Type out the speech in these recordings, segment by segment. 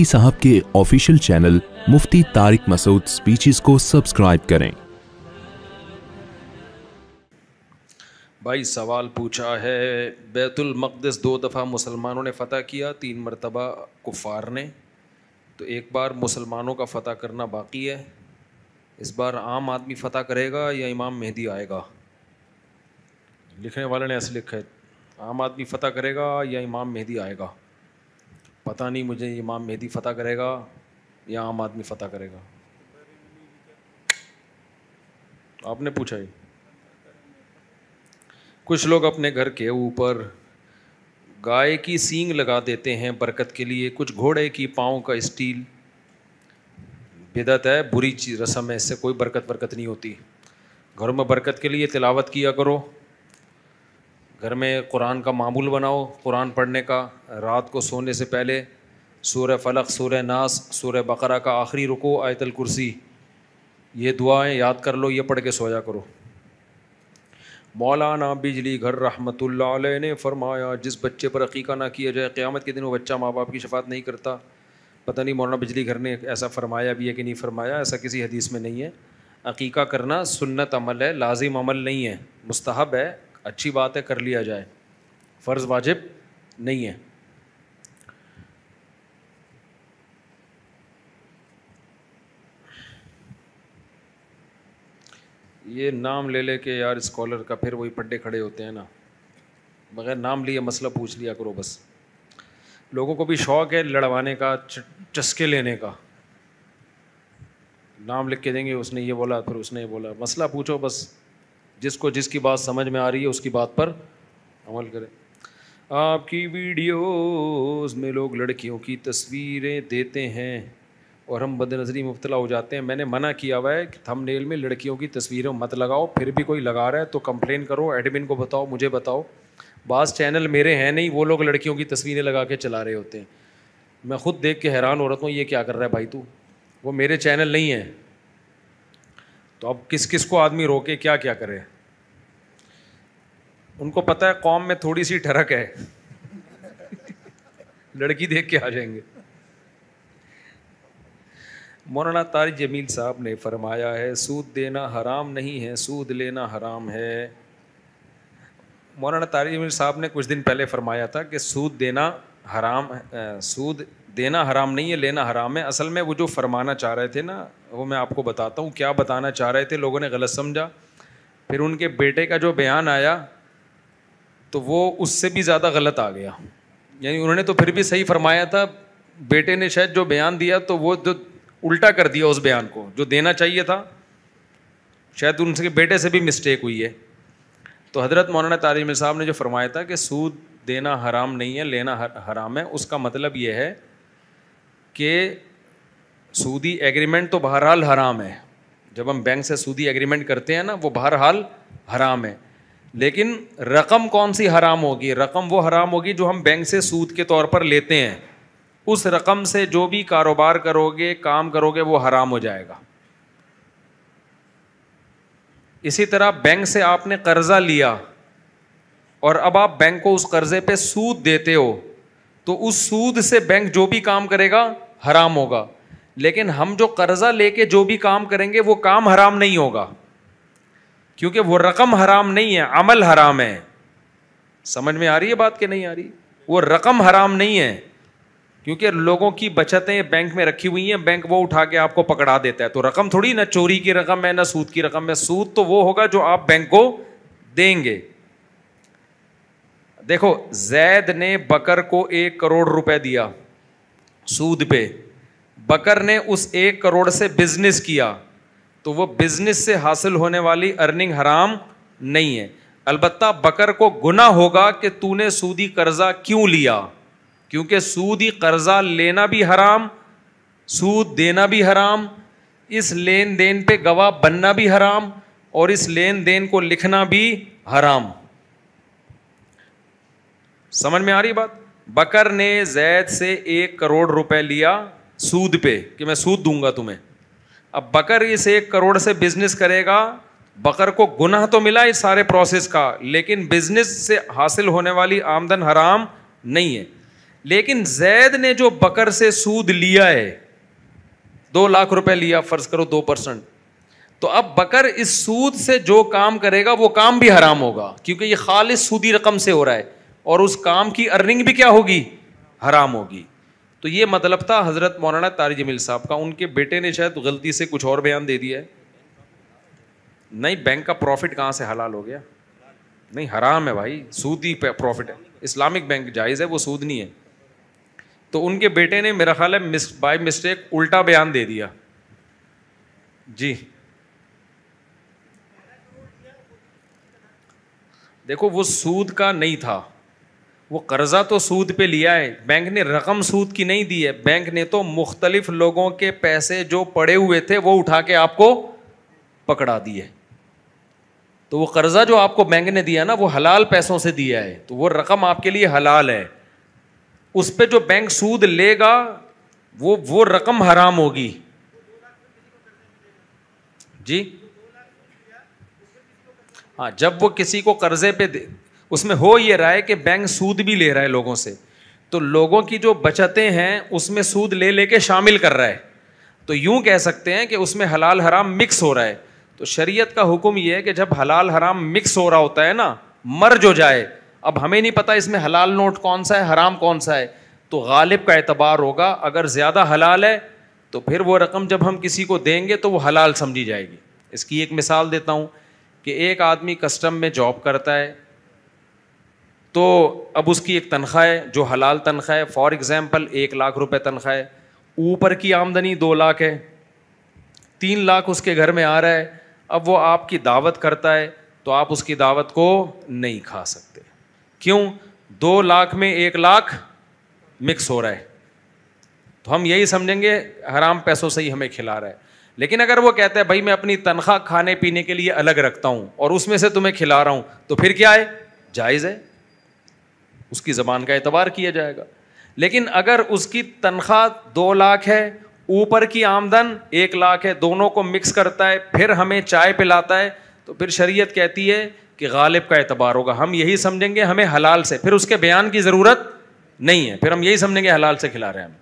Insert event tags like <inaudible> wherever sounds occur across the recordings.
मुफ्ती साहब के official channel Mufti Tariq Masood speeches को subscribe करें भाई सवाल पूछा है बैतुल मकदस दो दफ़ा मुसलमानों ने फ़तह किया तीन मरतबा कुफार ने तो एक बार मुसलमानों का फ़तह करना बाकी है इस बार आम आदमी फ़तह करेगा या इमाम मेहदी आएगा लिखने वाले ने ऐसे लिखा है आम आदमी फ़तह करेगा या इमाम मेहदी आएगा पता नहीं मुझे इमाम मेहदी फ़तह करेगा या आम आदमी फ़तह करेगा आपने पूछा ही कुछ लोग अपने घर के ऊपर गाय की सींग लगा देते हैं बरकत के लिए कुछ घोड़े की पाँव का स्टील बिदत है बुरी रस्म है इससे कोई बरकत बरकत नहीं होती घरों में बरकत के लिए तिलावत किया करो घर में कुरान का मामूल बनाओ कुरान पढ़ने का रात को सोने से पहले सूर्य फलक सूर्य नास सूर बकरा का आखिरी रुको आयतल कुर्सी ये दुआएं याद कर लो ये पढ़ के सोया करो मौलाना बिजली घर रहमतुल्लाह ने फरमाया जिस बच्चे पर अकीका ना किया जाए क़्यामत के दिन वो बच्चा माँ बाप की शफात नहीं करता पता नहीं मौलाना बिजली घर ने ऐसा फरमाया भी है कि नहीं फरमाया ऐसा किसी हदीस में नहीं है अकीका करना सुन्नत अमल है लाजिम अमल नहीं है मुस्तहब है अच्छी बात है कर लिया जाए फ़र्ज़ वाजिब नहीं है ये नाम ले ले के यार स्कॉलर का फिर वही पड्डे खड़े होते हैं ना बगैर नाम लिए मसला पूछ लिया करो बस लोगों को भी शौक़ है लड़वाने का चस्के लेने का नाम लिख के देंगे उसने ये बोला फिर उसने ये बोला मसला पूछो बस जिसको जिसकी बात समझ में आ रही है उसकी बात पर अमल करें आपकी वीडियोस में लोग लड़कियों की तस्वीरें देते हैं और हम बद नजरी मुबतला हो जाते हैं मैंने मना किया हुआ है कि थम नेल में लड़कियों की तस्वीरें मत लगाओ फिर भी कोई लगा रहा है तो कंप्लेन करो एडमिन को बताओ मुझे बताओ बास चैनल मेरे हैं नहीं वो लोग लड़कियों की तस्वीरें लगा के चला रहे होते हैं मैं खुद देख के हैरान हो रहा हूँ ये क्या कर रहा है भाई तू वो मेरे चैनल नहीं है तो अब किस किस को आदमी रोके क्या क्या करे उनको पता है कौम में थोड़ी सी ठरक है लड़की देख के आ जाएंगे मौलाना तारिक जमील साहब ने फरमाया है सूद देना हराम नहीं है सूद लेना हराम है मौलाना तारिक जमील साहब ने कुछ दिन पहले फरमाया था कि सूद देना हराम है सूद देना हराम नहीं है लेना हराम है असल में वो जो फरमाना चाह रहे थे ना वो मैं आपको बताता हूँ क्या बताना चाह रहे थे लोगों ने गलत समझा फिर उनके बेटे का जो बयान आया तो वो उससे भी ज़्यादा गलत आ गया यानी उन्होंने तो फिर भी सही फरमाया था बेटे ने शायद जो बयान दिया तो वो जो तो उल्टा कर दिया उस बयान को जो देना चाहिए था शायद उनके बेटे से भी मिस्टेक हुई है तो हज़रत मौलाना तारिम साहब ने जो फरमाया था कि सूद देना हराम नहीं है लेना हराम है उसका मतलब ये है कि सूदी एग्रीमेंट तो बहरहाल हराम है जब हम बैंक से सूदी एग्रीमेंट करते हैं ना वो बहरहाल हराम है लेकिन रकम कौन सी हराम होगी रकम वो हराम होगी जो हम बैंक से सूद के तौर पर लेते हैं उस रकम से जो भी कारोबार करोगे काम करोगे वो हराम हो जाएगा इसी तरह बैंक से आपने कर्जा लिया और अब आप बैंक को उस कर्जे पे सूद देते हो तो उस सूद से बैंक जो भी काम करेगा हराम होगा लेकिन हम जो कर्ज़ा लेके जो भी काम करेंगे वो काम हराम नहीं होगा क्योंकि वो रकम हराम नहीं है अमल हराम है समझ में आ रही है बात कि नहीं आ रही वो रकम हराम नहीं है क्योंकि लोगों की बचतें बैंक में रखी हुई हैं बैंक वो उठा के आपको पकड़ा देता है तो रकम थोड़ी ना चोरी की रकम है ना सूद की रकम है सूद तो वो होगा जो आप बैंक को देंगे देखो जैद ने बकर को एक करोड़ रुपए दिया सूद पे बकर ने उस एक करोड़ से बिजनेस किया तो वो बिजनेस से हासिल होने वाली अर्निंग हराम नहीं है अलबत् बकर को गुना होगा कि तूने सूदी कर्जा क्यों लिया क्योंकि सूदी कर्जा लेना भी हराम सूद देना भी हराम इस लेन देन पे गवाह बनना भी हराम और इस लेन देन को लिखना भी हराम समझ में आ रही बात बकर ने जैद से एक करोड़ रुपए लिया सूद पे कि मैं सूद दूंगा तुम्हें अब बकर इस एक करोड़ से बिजनेस करेगा बकर को गुनाह तो मिला इस सारे प्रोसेस का लेकिन बिजनेस से हासिल होने वाली आमदन हराम नहीं है लेकिन जैद ने जो बकर से सूद लिया है दो लाख रुपए लिया फर्ज करो दो परसेंट तो अब बकर इस सूद से जो काम करेगा वो काम भी हराम होगा क्योंकि ये खालिश सूदी रकम से हो रहा है और उस काम की अर्निंग भी क्या होगी हराम होगी तो ये मतलब था हज़रत मौलाना तारी जमील साहब का उनके बेटे ने शायद गलती से कुछ और बयान दे दिया है नहीं बैंक का प्रॉफिट कहाँ से हलाल हो गया नहीं हराम है भाई सूद ही प्रॉफिट है इस्लामिक बैंक जायज़ है वो सूद नहीं है तो उनके बेटे ने मेरा ख्याल है मिस बाय मिस्टेक उल्टा बयान दे दिया जी देखो वो सूद का नहीं था वो कर्ज़ा तो सूद पे लिया है बैंक ने रकम सूद की नहीं दी है बैंक ने तो मुख्तलिफ लोगों के पैसे जो पड़े हुए थे वो उठा के आपको पकड़ा दिए तो वो कर्ज़ा जो आपको बैंक ने दिया ना वो हलाल पैसों से दिया है तो वो रकम आपके लिए हलाल है उस पर जो बैंक सूद लेगा वो वो रकम हराम होगी जी हाँ जब वो किसी को कर्ज़े पे उसमें हो ये रहा है कि बैंक सूद भी ले रहा है लोगों से तो लोगों की जो बचतें हैं उसमें सूद ले लेके शामिल कर रहा है तो यूं कह सकते हैं कि उसमें हलाल हराम मिक्स हो रहा है तो शरीयत का हुक्म यह है कि जब हलाल हराम मिक्स हो रहा होता है ना मर्ज हो जाए अब हमें नहीं पता इसमें हलाल नोट कौन सा है हराम कौन सा है तो गालिब का एतबार होगा अगर ज़्यादा हलाल है तो फिर वो रकम जब हम किसी को देंगे तो वो हलाल समझी जाएगी इसकी एक मिसाल देता हूँ कि एक आदमी कस्टम में जॉब करता है तो अब उसकी एक तनख्वाह है जो हलाल तनख्वाह है फॉर एग्ज़ाम्पल एक लाख रुपये तनख्वाह है ऊपर की आमदनी दो लाख है तीन लाख उसके घर में आ रहा है अब वो आपकी दावत करता है तो आप उसकी दावत को नहीं खा सकते क्यों दो लाख में एक लाख मिक्स हो रहा है तो हम यही समझेंगे हराम पैसों से ही हमें खिला रहा है लेकिन अगर वो कहता है भाई मैं अपनी तनख्वाह खाने पीने के लिए अलग रखता हूँ और उसमें से तुम्हें खिला रहा हूं तो फिर क्या है जायज़ है उसकी ज़बान का एतबार किया जाएगा लेकिन अगर उसकी तनख्वाह दो लाख है ऊपर की आमदन एक लाख है दोनों को मिक्स करता है फिर हमें चाय पिलाता है तो फिर शरीयत कहती है कि गालिब का एतबार होगा हम यही समझेंगे हमें हलाल से फिर उसके बयान की ज़रूरत नहीं है फिर हम यही समझेंगे हलाल से खिला रहे हैं हम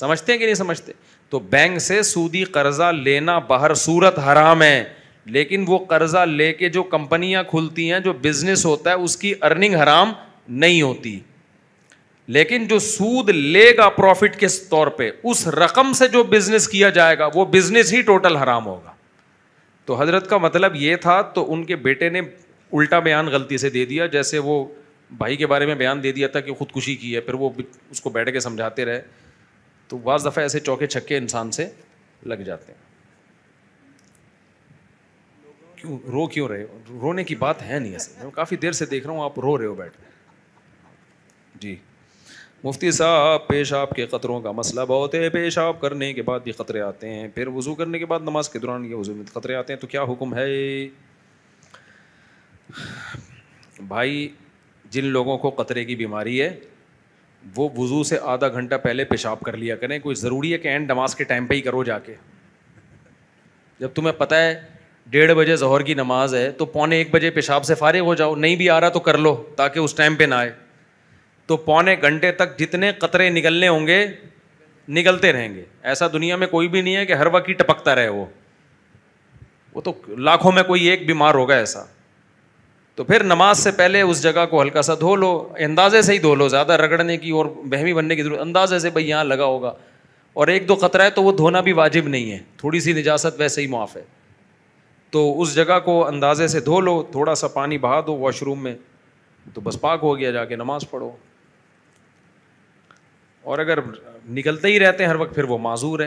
समझते हैं कि नहीं समझते तो बैंक से सूदी कर्जा लेना बाहर सूरत हराम है लेकिन वो कर्जा लेके जो कंपनियां खुलती हैं जो बिजनेस होता है उसकी अर्निंग हराम नहीं होती लेकिन जो सूद लेगा प्रॉफिट के तौर पे उस रकम से जो बिजनेस किया जाएगा वो बिजनेस ही टोटल हराम होगा तो हजरत का मतलब ये था तो उनके बेटे ने उल्टा बयान गलती से दे दिया जैसे वो भाई के बारे में बयान दे दिया था कि खुदकुशी की है फिर वो उसको बैठ के समझाते रहे तो बज दफ़ा ऐसे चौके छक्के इंसान से लग जाते हैं क्यों रो क्यों रहे हो रोने की बात है नहीं ऐसे काफ़ी देर से देख रहा हूँ आप रो रहे हो बैठ जी मुफ्ती साहब पेशाब के ख़तरों का मसला बहुत है पेशाब करने के बाद भी ख़तरे आते हैं फिर वज़ू करने के बाद नमाज के दौरान ये वज़ू में ख़तरे आते हैं तो क्या हुक्म है भाई जिन लोगों को ख़तरे की बीमारी है वो वज़ू से आधा घंटा पहले पेशाब कर लिया करें कोई ज़रूरी है कि एंड नमाज के टाइम पर ही करो जाके जब तुम्हें पता है डेढ़ बजे जहर की नमाज है तो पौने एक बजे पेशाब से फारिग हो जाओ नहीं भी आ रहा तो कर लो ताकि उस टाइम पर ना आए तो पौने घंटे तक जितने कतरे निकलने होंगे निकलते रहेंगे ऐसा दुनिया में कोई भी नहीं है कि हर वक्त ही टपकता रहे वो वो तो लाखों में कोई एक बीमार होगा ऐसा तो फिर नमाज से पहले उस जगह को हल्का सा धो लो अंदाजे से ही धो लो ज़्यादा रगड़ने की और बहमी बनने की जरूरत अंदाजे से भाई यहाँ लगा होगा और एक दो खतरा है तो वो धोना भी वाजिब नहीं है थोड़ी सी निजात वैसे ही मुआफ़ है तो उस जगह को अंदाजे से धो लो थोड़ा सा पानी बहा दो वाशरूम में तो बस पाक हो गया जाके नमाज़ पढ़ो और अगर निकलते ही रहते हैं हर वक्त फिर वो माजूर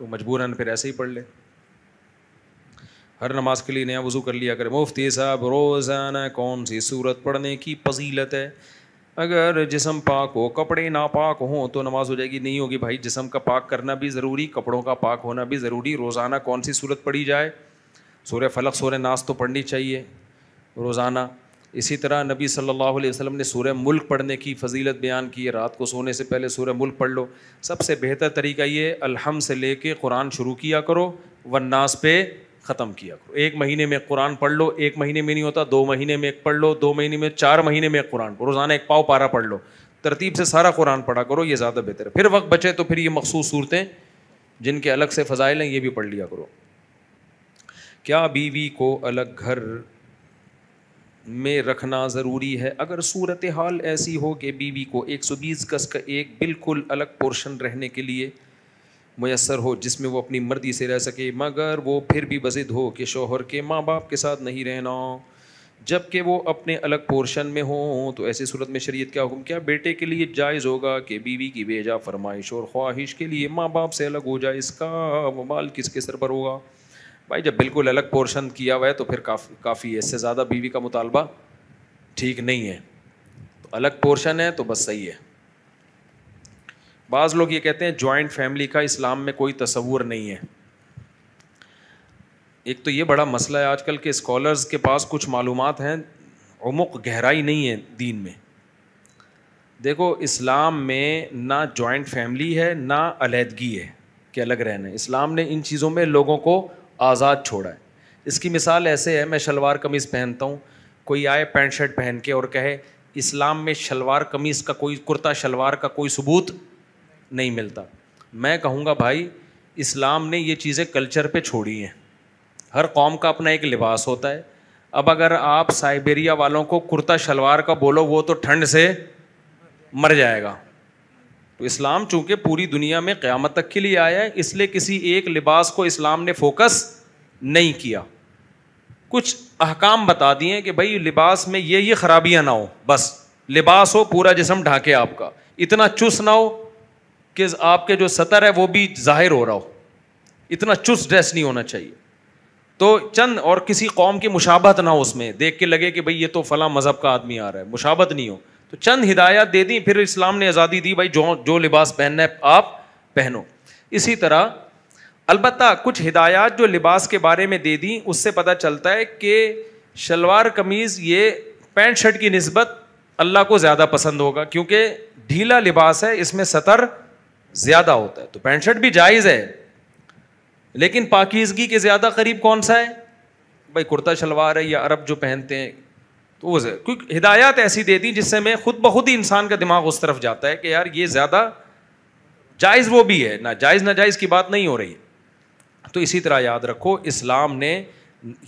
वो मजबूर है फिर ऐसे ही पढ़ ले हर नमाज के लिए नया वज़ू कर लिया करे मुफ्ती साहब रोज़ाना कौन सी सूरत पढ़ने की फजीलत है अगर जिसम पाक हो कपड़े ना पाक हों तो नमाज हो जाएगी नहीं होगी भाई जिसम का पाक करना भी ज़रूरी कपड़ों का पाक होना भी ज़रूरी रोज़ाना कौन सी सूरत पढ़ी जाए सूर्य फलक सूर्य नाश तो पढ़नी चाहिए रोज़ाना इसी तरह नबी सल्लल्लाहु अलैहि वसल्लम ने सूर्य मुल्क पढ़ने की फजीलत बयान की है रात को सोने से पहले सूर्य मुल्क पढ़ लो सबसे बेहतर तरीका ये अलहम से ले कर कुरान शुरू किया करो वन्नास पे ख़त्म किया करो एक महीने में कुरान पढ़ लो एक महीने में नहीं होता दो महीने में एक पढ़ लो दो महीने में चार महीने में एक कुरान रोज़ाना एक पाव पारा पढ़ लो तरतीब से सारा कुरान पढ़ा करो ये ज़्यादा बेहतर है फिर वक्त बचे तो फिर ये मखसूस सूरतें जिनके अलग से फ़जाइल हैं ये भी पढ़ लिया करो क्या बीवी को अलग घर में रखना ज़रूरी है अगर सूरत हाल ऐसी हो कि बीवी को एक सौ बीस गज का एक बिल्कुल अलग पोर्शन रहने के लिए मैसर हो जिसमें वो अपनी मर्जी से रह सके मगर वो फिर भी बजिद हो कि शोहर के माँ बाप के साथ नहीं रहना जबकि वो अपने अलग पोर्शन में हों तो ऐसी सूरत में शरीयत क्या हुक्म क्या बेटे के लिए जायज़ होगा कि बीवी की बेजा फरमाइश और ख्वाहिश के लिए माँ बाप से अलग हो जाए इसका वबाल किसके सर पर होगा भाई जब बिल्कुल अलग पोर्शन किया हुआ है तो फिर काफ़ी काफ़ी है इससे ज़्यादा बीवी का मुतालबा ठीक नहीं है तो अलग पोर्शन है तो बस सही है बाज़ लोग ये कहते हैं जॉइंट फैमिली का इस्लाम में कोई तस्वूर नहीं है एक तो ये बड़ा मसला है आजकल के स्कॉलर्स के पास कुछ मालूम हैं उमुक गहराई नहीं है दीन में देखो इस्लाम में ना जॉइंट फैमिली है ना अलीहदगी है कि अलग रहना है इस्लाम ने इन चीज़ों में लोगों को आज़ाद छोड़ा है इसकी मिसाल ऐसे है मैं शलवार कमीज़ पहनता हूँ कोई आए पैंट शर्ट पहन के और कहे इस्लाम में शलवार कमीज़ का कोई कुर्ता शलवार का कोई सबूत नहीं मिलता मैं कहूँगा भाई इस्लाम ने ये चीज़ें कल्चर पर छोड़ी हैं हर कौम का अपना एक लिबास होता है अब अगर आप साइबेरिया वालों को कुर्ता शलवार का बोलो वो तो ठंड से मर जाएगा तो इस्लाम चूंकि पूरी दुनिया में क़्यामत तक के लिए आया है इसलिए किसी एक लिबास को इस्लाम ने फोकस नहीं किया कुछ अहकाम बता दिए कि भाई लिबास में ये ये खराबियाँ ना हो बस लिबास हो पूरा जिसम ढाके आपका इतना चुस्त ना हो कि आपके जो सतर है वो भी जाहिर हो रहा हो इतना चुस्त ड्रेस नहीं होना चाहिए तो चंद और किसी कौम की मुशाबत ना हो उसमें देख के लगे कि भाई ये तो फ़ला मज़हब का आदमी आ रहा है मुशाबत नहीं हो तो चंद हिदायत दे दी फिर इस्लाम ने आज़ादी दी भाई जो जो लिबास पहनना है आप पहनो इसी तरह अलबत् कुछ हिदायत जो लिबास के बारे में दे दी उससे पता चलता है कि शलवार कमीज़ ये पैंट शर्ट की नस्बत अल्लाह को ज़्यादा पसंद होगा क्योंकि ढीला लिबास है इसमें सतर ज़्यादा होता है तो पैंट शर्ट भी जायज़ है लेकिन पाकिजगी के ज़्यादा करीब कौन सा है भाई कुर्ता शलवार है या अरब जो पहनते हैं क्योंकि हिदायत ऐसी दे दी जिससे मैं खुद ब खुद ही इंसान का दिमाग उस तरफ जाता है कि यार ये ज़्यादा जायज़ वो भी है ना जायज़ ना जायज़ की बात नहीं हो रही तो इसी तरह याद रखो इस्लाम ने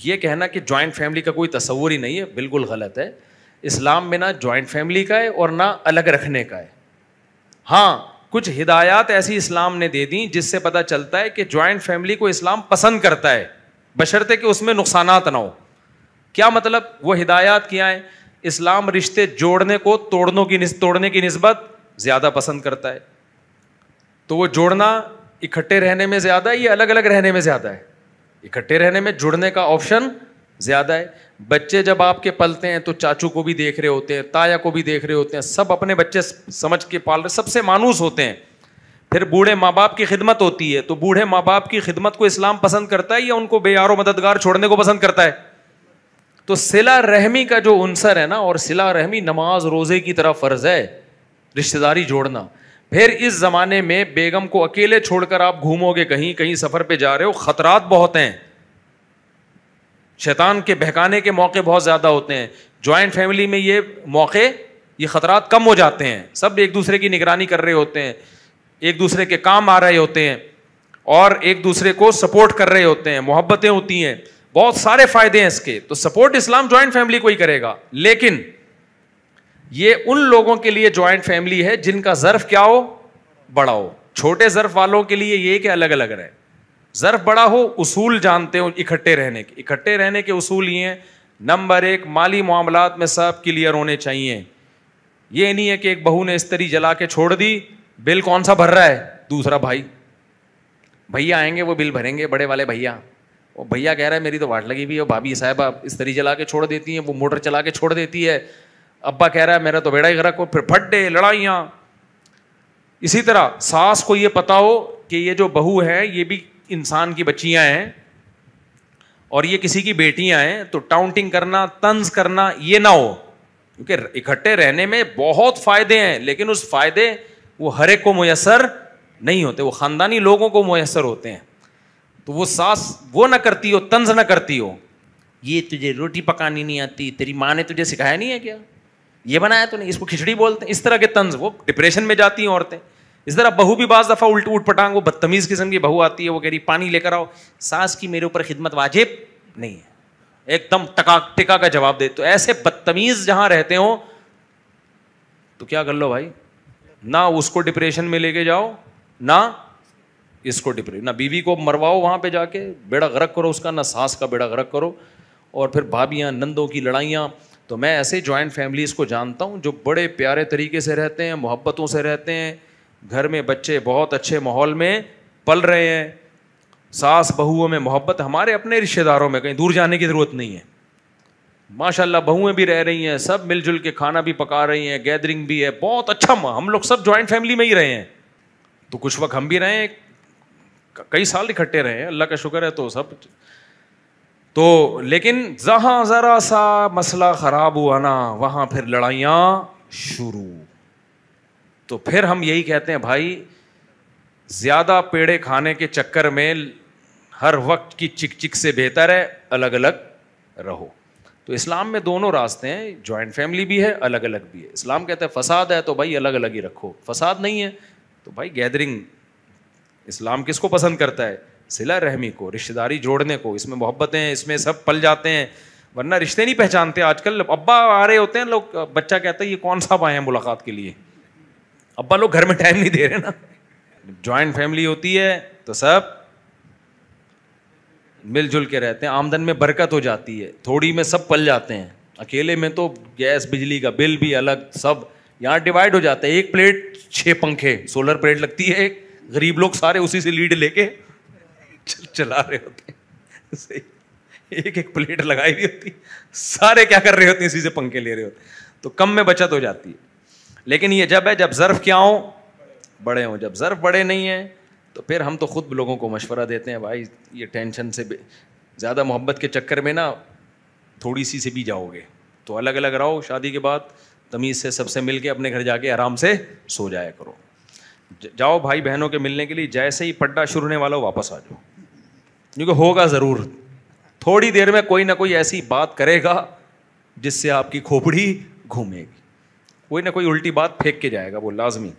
यह कहना कि जॉइंट फैमिली का कोई तस्वूर ही नहीं है बिल्कुल गलत है इस्लाम में ना जॉइंट फैमिली का है और ना अलग रखने का है हाँ कुछ हिदायत ऐसी इस्लाम ने दे दी जिससे पता चलता है कि ज्वाइंट फैमिली को इस्लाम पसंद करता है बशर्ते कि उसमें नुकसान ना हो क्या मतलब वो हिदायत क्या है इस्लाम रिश्ते जोड़ने को तोड़ने की तोड़ने की नस्बत ज़्यादा पसंद करता है तो वो जोड़ना इकट्ठे रहने में ज़्यादा है या अलग अलग रहने में ज़्यादा है इकट्ठे रहने में जुड़ने का ऑप्शन ज़्यादा है बच्चे जब आपके पलते हैं तो चाचू को भी देख रहे होते हैं ताया को भी देख रहे होते हैं सब अपने बच्चे समझ के पाल रहे सबसे मानूस होते हैं फिर बूढ़े माँ बाप की खिदमत होती है तो बूढ़े माँ बाप की खिदमत को इस्लाम पसंद करता है या उनको बेयारो मददगार छोड़ने को पसंद करता है तो सिला रहमी का जो अंसर है ना और सिला रहमी नमाज रोज़े की तरह फ़र्ज है रिश्तेदारी जोड़ना फिर इस ज़माने में बेगम को अकेले छोड़कर आप घूमोगे कहीं कहीं सफ़र पे जा रहे हो ख़तरात बहुत हैं शैतान के बहकाने के मौके बहुत ज़्यादा होते हैं जॉइंट फैमिली में ये मौके ये ख़तरात कम हो जाते हैं सब एक दूसरे की निगरानी कर रहे होते हैं एक दूसरे के काम आ रहे होते हैं और एक दूसरे को सपोर्ट कर रहे होते हैं मोहब्बतें होती हैं बहुत सारे फायदे हैं इसके तो सपोर्ट इस्लाम ज्वाइंट फैमिली को ही करेगा लेकिन ये उन लोगों के लिए ज्वाइंट फैमिली है जिनका जर्फ क्या हो बड़ा हो छोटे जर्फ वालों के लिए ये कि अलग अलग रहे जर्फ बड़ा हो उसूल जानते हो इकट्ठे रहने के इकट्ठे रहने के उसूल ये हैं नंबर एक माली मामला में सब क्लियर होने चाहिए ये नहीं है कि एक बहू ने इस तरी जला के छोड़ दी बिल कौन सा भर रहा है दूसरा भाई भैया आएंगे वो बिल भरेंगे बड़े वाले भैया भैया कह रहा है मेरी तो वाट लगी हुई है भाभी साहब आप इस तरी चला के छोड़ देती हैं वो मोटर चला के छोड़ देती है अब्बा कह रहा है मेरा तो बेड़ा ही गरक हो फिर दे लड़ाइयाँ इसी तरह सास को ये पता हो कि ये जो बहू है ये भी इंसान की बच्चियाँ हैं और ये किसी की बेटियाँ हैं तो टाउंटिंग करना तंज करना ये ना हो क्योंकि इकट्ठे रहने में बहुत फ़ायदे हैं लेकिन उस फ़ायदे वो हर एक को मैसर नहीं होते वो ख़ानदानी लोगों को मैसर होते हैं तो वो सास वो ना करती हो तंज ना करती हो ये तुझे रोटी पकानी नहीं आती तेरी माँ ने तुझे सिखाया नहीं है क्या ये बनाया तो नहीं इसको खिचड़ी बोलते हैं इस तरह के तंज वो डिप्रेशन में जाती हैं औरतें इस तरह बहू भी बाज दफ़ा उल्ट उठ पटांग वो बदतमीज़ किस्म की बहू आती है वो कह रही पानी लेकर आओ सास की मेरे ऊपर खिदमत वाजिब नहीं है एकदम टका टिका का जवाब दे तो ऐसे बदतमीज़ जहाँ रहते हो तो क्या कर लो भाई ना उसको डिप्रेशन में लेके जाओ ना इसको डिप्रेस ना बीवी को मरवाओ वहाँ पे जाके बेड़ा गरक करो उसका ना सास का बेड़ा गरक करो और फिर भाभीियाँ नंदों की लड़ाइयाँ तो मैं ऐसे जॉइंट फैमिलीज़ को जानता हूँ जो बड़े प्यारे तरीके से रहते हैं मोहब्बतों से रहते हैं घर में बच्चे बहुत अच्छे माहौल में पल रहे हैं सास बहुओं में मोहब्बत हमारे अपने रिश्तेदारों में कहीं दूर जाने की ज़रूरत नहीं है माशाल्लाह बहुएं भी रह रही हैं सब मिलजुल के खाना भी पका रही हैं गैदरिंग भी है बहुत अच्छा हम लोग सब जॉइंट फैमिली में ही रहे हैं तो कुछ वक्त हम भी रहे हैं कई साल इकट्ठे रहे हैं अल्लाह का शुक्र है तो सब तो लेकिन जहां ज़रा सा मसला ख़राब हुआ ना वहां फिर लड़ाइया शुरू तो फिर हम यही कहते हैं भाई ज़्यादा पेड़े खाने के चक्कर में हर वक्त की चिक चिक से बेहतर है अलग अलग रहो तो इस्लाम में दोनों रास्ते हैं ज्वाइंट फैमिली भी है अलग अलग भी है इस्लाम कहते हैं फसाद है तो भाई अलग अलग ही रखो फसाद नहीं है तो भाई गैदरिंग इस्लाम किसको पसंद करता है सिला रहमी को रिश्तेदारी जोड़ने को इसमें मोहब्बतें हैं इसमें सब पल जाते हैं वरना रिश्ते नहीं पहचानते आजकल अब्बा आ रहे होते हैं लोग बच्चा कहता है ये कौन साहब आए हैं मुलाकात के लिए अब्बा लोग घर में टाइम नहीं दे रहे ना जॉइंट फैमिली होती है तो सब मिलजुल के रहते हैं आमदन में बरकत हो जाती है थोड़ी में सब पल जाते हैं अकेले में तो गैस बिजली का बिल भी अलग सब यहाँ डिवाइड हो जाता है एक प्लेट छः पंखे सोलर प्लेट लगती है एक गरीब लोग सारे उसी से लीड लेके चल चला रहे होते सही एक एक प्लेट लगाई हुई होती सारे क्या कर रहे होते इसी से पंखे ले रहे होते तो कम में बचत हो जाती है लेकिन ये जब है जब ज़र्फ़ क्या हो बड़े हों जब ज़र्फ़ बड़े नहीं हैं तो फिर हम तो खुद लोगों को मशवरा देते हैं भाई ये टेंशन से ज़्यादा मोहब्बत के चक्कर में ना थोड़ी सी से भी जाओगे तो अलग अलग रहो शादी के बाद तमीज़ से सबसे मिल के अपने घर जाके आराम से सो जाया करो जाओ भाई बहनों के मिलने के लिए जैसे ही पड्डा शुरू होने वाला हो वापस आ जाओ क्योंकि होगा ज़रूर थोड़ी देर में कोई ना कोई ऐसी बात करेगा जिससे आपकी खोपड़ी घूमेगी कोई ना कोई उल्टी बात फेंक के जाएगा वो लाजमी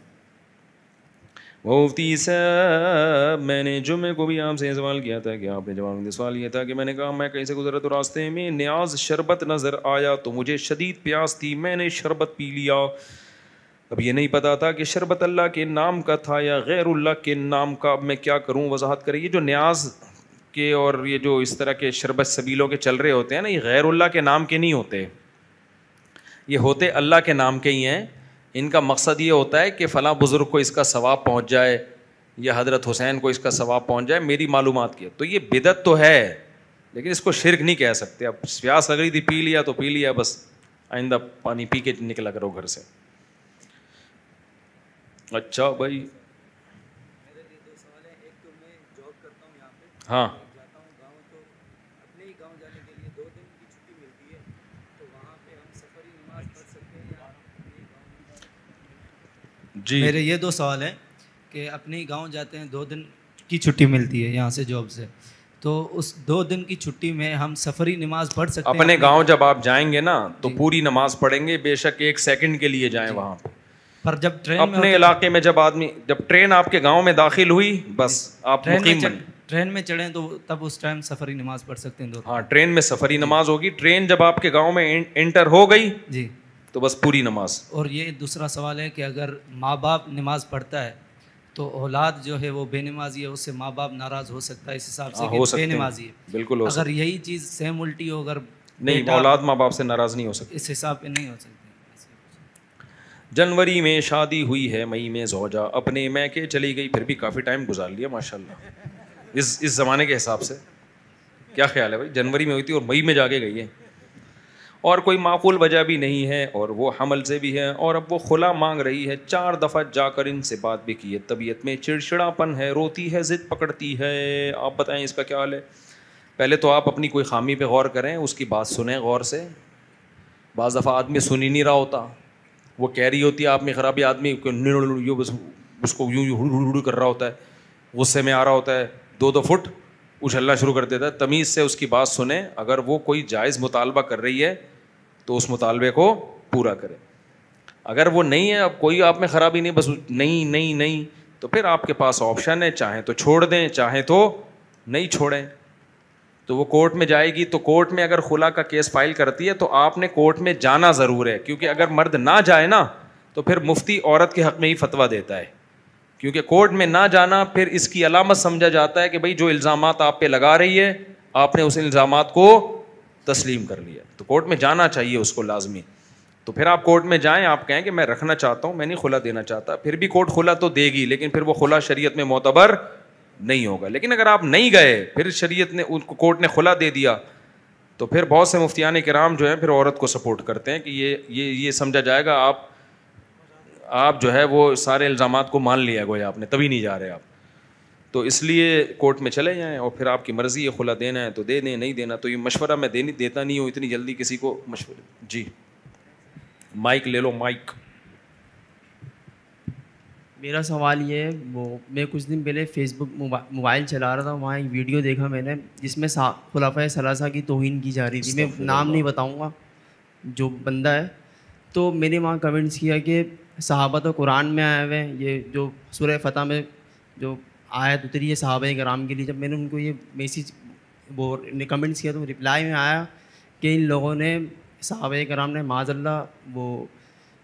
मुफ्ती साहब मैंने जुम्मे को भी आपसे सवाल किया था कि आपने जवाब में सवाल यह था कि मैंने कहा मैं कहीं से गुजरा तो रास्ते में न्याज शरबत नज़र आया तो मुझे शदीद प्यास थी मैंने शरबत पी लिया अब ये नहीं पता था कि शरबत अल्लाह के नाम का था या गैरुल्ला के नाम का अब मैं क्या करूँ वजाहत करें ये जो न्याज के और ये जो इस तरह के शरबत सबीलों के चल रहे होते हैं ना ये गैरुल्ला के नाम के नहीं होते ये होते अल्लाह के नाम के ही हैं इनका मकसद ये होता है कि फ़लाँ बुज़ुर्ग को इसका सवाब पहुँच जाए या हज़रत हुसैन को इसका सवाब पहुँच जाए मेरी मालूम की तो ये बिदत तो है लेकिन इसको शिरक नहीं कह सकते अब प्यास लग रही थी पी लिया तो पी लिया बस आइंदा पानी पी के निकला करो घर से अच्छा भाई तो हाँ तो तो जी मेरे ये दो सवाल हैं कि अपने ही गांव जाते हैं दो दिन की छुट्टी मिलती है यहाँ से जॉब से तो उस दो दिन की छुट्टी में हम सफरी नमाज पढ़ सकते अपने हैं अपने गांव जब आप जाएंगे ना तो पूरी नमाज पढ़ेंगे बेशक एक सेकंड के लिए जाएं वहाँ पर जब ट्रेन अपने में इलाके में जब आदमी जब ट्रेन आपके गांव में दाखिल हुई बस आप ट्रेन में चढ़ें चढ़े तो तब उस टाइम सफरी नमाज पढ़ सकते हैं हाँ ट्रेन में सफरी नमाज होगी ट्रेन जब आपके गांव में इंटर हो गई जी तो बस पूरी नमाज और ये दूसरा सवाल है कि अगर माँ बाप नमाज पढ़ता है तो औलाद जो है वो बेनमाजी है उससे माँ बाप नाराज हो सकता है इस हिसाब से हाँ, बेनमाजी है बिल्कुल अगर यही चीज़ सेम उल्टी हो अगर नहीं औलाद माँ बाप से नाराज नहीं हो सकती इस हिसाब से नहीं हो सकती जनवरी में शादी हुई है मई में जोजा अपने मैं के चली गई फिर भी काफ़ी टाइम गुजार लिया माशाल्लाह इस इस ज़माने के हिसाब से क्या ख्याल है भाई जनवरी में हुई थी और मई में जाके गई है और कोई माकूल वजह भी नहीं है और वो हमल से भी है और अब वो खुला मांग रही है चार दफ़ा जाकर इनसे बात भी की है तबीयत में चिड़चिड़ापन है रोती है ज़िद पकड़ती है आप बताएं इसका क्या हाल है पहले तो आप अपनी कोई खामी पे गौर करें उसकी बात सुने गौर से बज़ दफ़ा आदमी सुन ही नहीं रहा होता वो कह रही होती है आप में खराबी आदमी यो बस उसको यूं यूँ हुड़ कर रहा होता है गुस्से में आ रहा होता है दो दो फुट उछलना शुरू कर देता है तमीज़ से उसकी बात सुने अगर वो कोई जायज़ मुतालबा कर रही है तो उस मुतालबे को पूरा करें अगर वो नहीं है अब कोई आप में ख़राबी नहीं बस नहीं नहीं नहीं तो फिर आपके पास ऑप्शन है चाहें तो छोड़ दें चाहें तो नहीं छोड़ें तो वो कोर्ट में जाएगी तो कोर्ट में अगर खुला का केस फाइल करती है तो आपने कोर्ट में जाना ज़रूर है क्योंकि अगर मर्द ना जाए ना तो फिर मुफ्ती औरत के हक़ में ही फतवा देता है क्योंकि कोर्ट में ना जाना फिर इसकी अलामत समझा जाता है कि भाई जो इल्ज़ाम आप पे लगा रही है आपने उस इल्ज़ाम को तस्लीम कर लिया तो कोर्ट में जाना चाहिए उसको लाजमी तो फिर आप कोर्ट में जाएं आप कहें कि मैं रखना चाहता हूँ मैं नहीं खुला देना चाहता फिर भी कोर्ट खुला तो देगी लेकिन फिर वो खुला शरीय में मोतबर नहीं होगा लेकिन अगर आप नहीं गए फिर शरीयत ने उनको कोर्ट ने खुला दे दिया तो फिर बहुत से मुफ्तियान कराम जो हैं फिर औरत को सपोर्ट करते हैं कि ये ये ये समझा जाएगा आप आप जो है वो सारे इल्ज़ाम को मान लिया गोया आपने तभी नहीं जा रहे आप तो इसलिए कोर्ट में चले जाएँ और फिर आपकी मर्ज़ी है खुला देना है तो दे दें नहीं देना तो ये मशवरा मैं देनी देता नहीं हूँ इतनी जल्दी किसी को मशवरा जी माइक ले लो माइक मेरा सवाल ये है वो मैं कुछ दिन पहले फेसबुक मोबाइल चला रहा था वहाँ एक वीडियो देखा मैंने जिसमें खुलाफा सलासा की तोहन की जा रही थी मैं नाम नहीं बताऊँगा जो बंदा है तो मैंने वहाँ कमेंट्स किया कि सहाबा तो कुरान में आए हुए हैं ये जो सुरह फ़तह में जो आयत उतरी है सहाब कराम के लिए जब मैंने उनको ये मैसेज वो ने कमेंट्स किया तो रिप्लाई में आया कि इन लोगों ने सहाबा कराम ने माजल्ला वो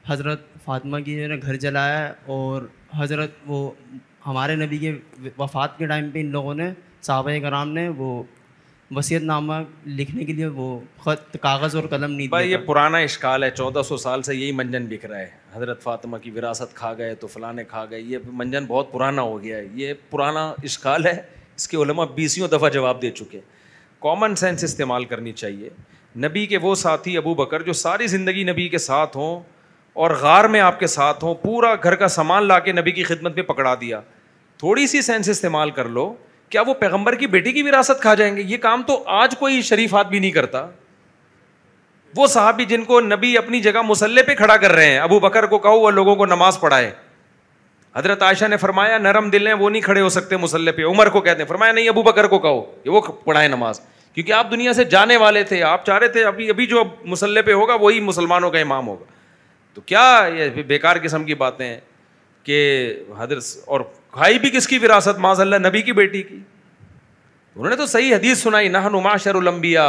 हज़रत फातिमा की जो है घर जलाया और हज़रत वो हमारे नबी के वफ़ात के टाइम पे इन लोगों ने साहब कराम ने वो वसीयत नामा लिखने के लिए वो खत कागज़ और कलम नहीं भाई ये पुराना इश्काल है चौदह सौ साल से यही मंजन बिक रहा है हज़रत फातिमा की विरासत खा गए तो फलाने खा गए ये मंजन बहुत पुराना हो गया है ये पुराना इश्काल है इसके उलमा बीसियों दफ़ा जवाब दे चुके कॉमन सेंस इस्तेमाल करनी चाहिए नबी के वो साथी अबू बकर जो सारी ज़िंदगी नबी के साथ हों और गार में आपके साथ हों पूरा घर का सामान ला के नबी की खिदमत में पकड़ा दिया थोड़ी सी सेंस इस्तेमाल कर लो क्या वो पैगंबर की बेटी की विरासत खा जाएंगे ये काम तो आज कोई शरीफ आदमी नहीं करता वो साहबी जिनको नबी अपनी जगह मुसल्ले पे खड़ा कर रहे हैं अबू बकर को कहो वह लोगों को नमाज पढ़ाए हजरत आयशा ने फरमाया नरम दिल है वो नहीं खड़े हो सकते मुसल्ले पे उमर को कहते हैं फरमाया नहीं अबू बकर को कहो ये वो पढ़ाए नमाज क्योंकि आप दुनिया से जाने वाले थे आप चाह रहे थे अभी अभी जो मुसल्ले पे होगा वही मुसलमानों का इमाम होगा तो क्या ये बेकार किस्म की बातें हैं कि हजरत और खाई भी किसकी विरासत माजल्ला नबी की बेटी की उन्होंने तो सही हदीस सुनाई ना नुमा शरम्बिया